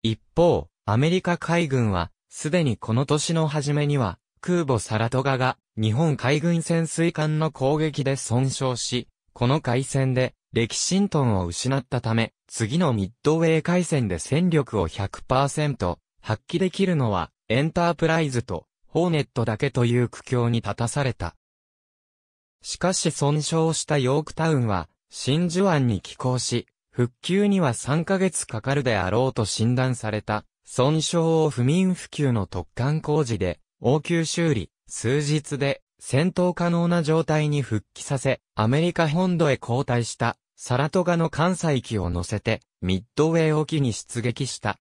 一方、アメリカ海軍はすでにこの年の初めには空母サラトガが日本海軍潜水艦の攻撃で損傷し、この海戦で歴史トンを失ったため、次のミッドウェー海戦で戦力を100%発揮できるのはエンタープライズとホーネットだけという苦境に立たされた。しかし損傷したヨークタウンは、真珠湾に寄港し、復旧には3ヶ月かかるであろうと診断された、損傷を不眠不休の突貫工事で、応急修理、数日で、戦闘可能な状態に復帰させ、アメリカ本土へ交代した、サラトガの関西機を乗せて、ミッドウェー沖に出撃した。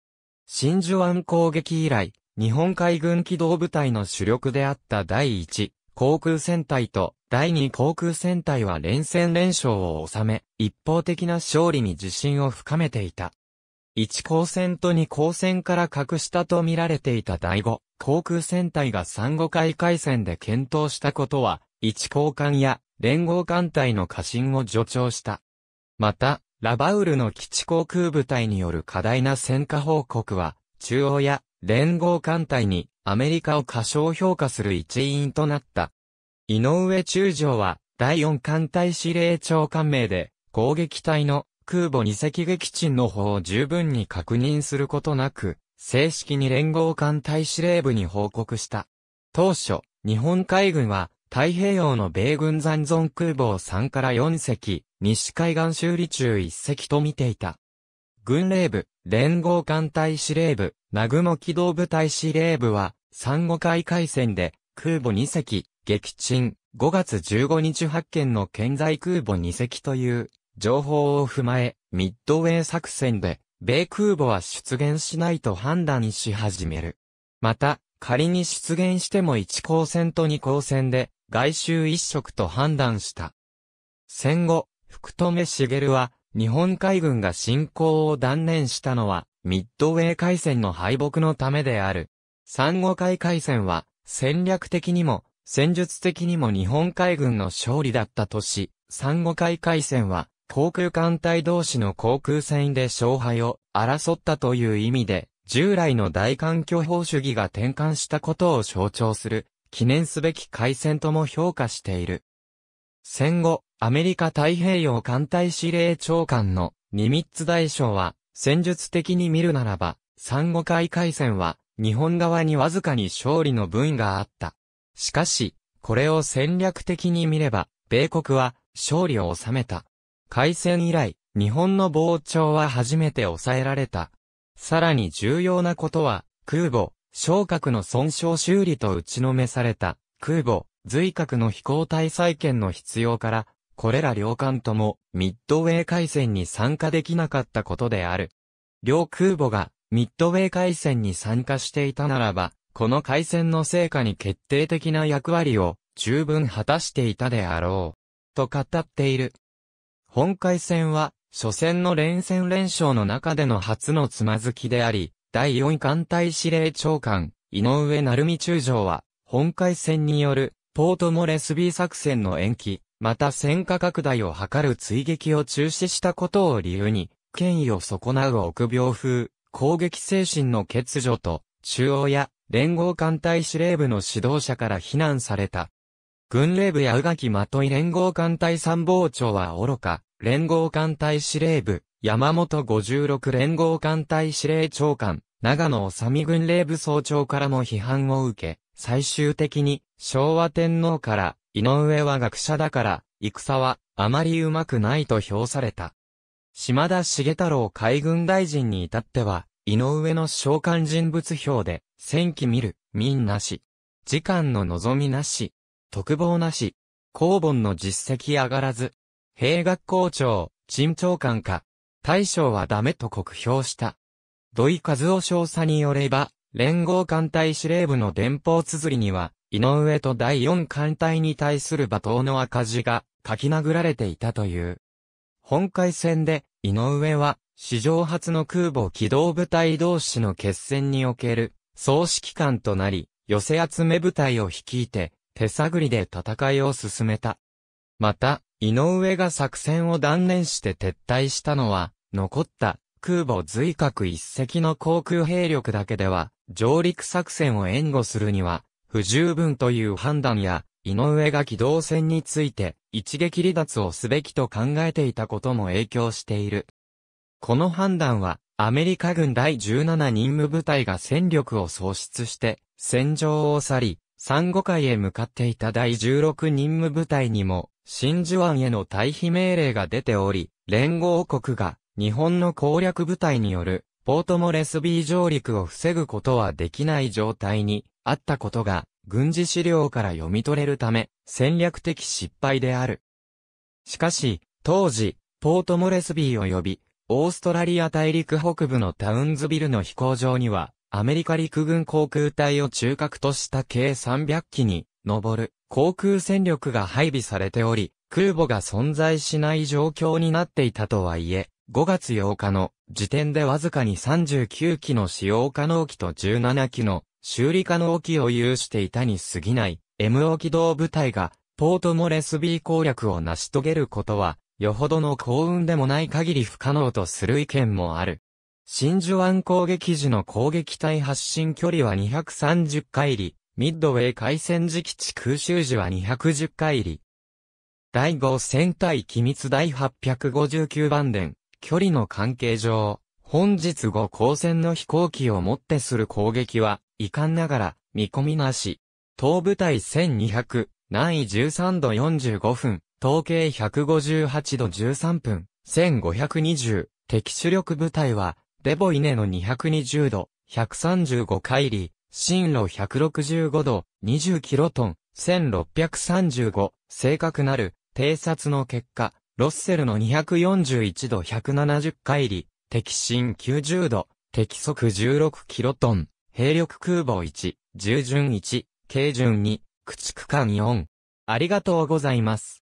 真珠湾攻撃以来、日本海軍機動部隊の主力であった第1航空戦隊と第2航空戦隊は連戦連勝を収め、一方的な勝利に自信を深めていた。1航戦と2航戦から格下と見られていた第5航空戦隊が3後海海戦で検討したことは、1航艦や連合艦隊の過信を助長した。また、ラバウルの基地航空部隊による過大な戦果報告は、中央や連合艦隊にアメリカを過小評価する一員となった。井上中将は第四艦隊司令長官名で攻撃隊の空母二隻撃沈の方を十分に確認することなく、正式に連合艦隊司令部に報告した。当初、日本海軍は太平洋の米軍残存空母を3から4隻、西海岸修理中1隻と見ていた。軍令部、連合艦隊司令部、南雲機動部隊司令部は、産後海海戦で、空母2隻、撃沈、5月15日発見の健在空母2隻という、情報を踏まえ、ミッドウェイ作戦で、米空母は出現しないと判断し始める。また、仮に出現しても1光線と2光線で、外周一色と判断した。戦後、福留茂は、日本海軍が侵攻を断念したのは、ミッドウェー海戦の敗北のためである。三五海海戦は、戦略的にも、戦術的にも日本海軍の勝利だったとし、三五海海戦は、航空艦隊同士の航空戦で勝敗を争ったという意味で、従来の大艦巨砲主義が転換したことを象徴する、記念すべき海戦とも評価している。戦後、アメリカ太平洋艦隊司令長官のニミッツ大将は、戦術的に見るならば、産後海海戦は、日本側にわずかに勝利の分があった。しかし、これを戦略的に見れば、米国は、勝利を収めた。海戦以来、日本の膨張は初めて抑えられた。さらに重要なことは、空母、昇格の損傷修理と打ちのめされた、空母、随格の飛行隊再建の必要からこれら両艦ともミッドウェー海戦に参加できなかったことである。両空母がミッドウェー海戦に参加していたならば、この海戦の成果に決定的な役割を十分果たしていたであろう。と語っている。本海戦は、初戦の連戦連勝の中での初のつまずきであり、第4艦隊司令長官、井上成美中将は、本海戦による、ポートモレスビー作戦の延期、また戦火拡大を図る追撃を中止したことを理由に、権威を損なう臆病風、攻撃精神の欠如と、中央や連合艦隊司令部の指導者から非難された。軍令部や宇垣まとい連合艦隊参謀長は愚か、連合艦隊司令部、山本56連合艦隊司令長官、長野治軍令部総長からも批判を受け、最終的に昭和天皇から井上は学者だから、戦はあまりうまくないと評された。島田重太郎海軍大臣に至っては、井上の召喚人物表で、戦記見る、民なし。時間の望みなし。特防なし。公本の実績上がらず。兵学校長、陳長官か。大将はダメと酷評した。土井和夫少佐によれば、連合艦隊司令部の電報綴りには、井上と第四艦隊に対する罵倒の赤字が書き殴られていたという。本海戦で、井上は、史上初の空母機動部隊同士の決戦における、総指揮官となり、寄せ集め部隊を率いて、手探りで戦いを進めた。また、井上が作戦を断念して撤退したのは、残った空母随格一隻の航空兵力だけでは、上陸作戦を援護するには、不十分という判断や、井上が機動戦について、一撃離脱をすべきと考えていたことも影響している。この判断は、アメリカ軍第17任務部隊が戦力を喪失して、戦場を去り、産後海へ向かっていた第16任務部隊にも、真珠湾への退避命令が出ており、連合国が日本の攻略部隊によるポートモレスビー上陸を防ぐことはできない状態にあったことが、軍事資料から読み取れるため、戦略的失敗である。しかし、当時、ポートモレスビー及び、オーストラリア大陸北部のタウンズビルの飛行場には、アメリカ陸軍航空隊を中核とした計300機に、上る、航空戦力が配備されており、空母が存在しない状況になっていたとはいえ、5月8日の時点でわずかに39機の使用可能機と17機の修理可能機を有していたに過ぎない MO 機動部隊がポートモレスビー攻略を成し遂げることはよほどの幸運でもない限り不可能とする意見もある。真珠湾攻撃時の攻撃隊発進距離は230回り、ミッドウェイ海戦時基地空襲時は210回り。第5戦隊機密第859番電、距離の関係上、本日後光線の飛行機をもってする攻撃は、遺憾ながら、見込みなし。東部隊1200、南位13度45分、統計158度13分、1520、敵主力部隊は、デボイネの220度、135海里、進路165度、20キロトン、1635、正確なる、偵察の結果、ロッセルの241度170回り、敵心90度、敵速16キロトン、兵力空母1、従順1、軽順2、駆逐艦4。ありがとうございます。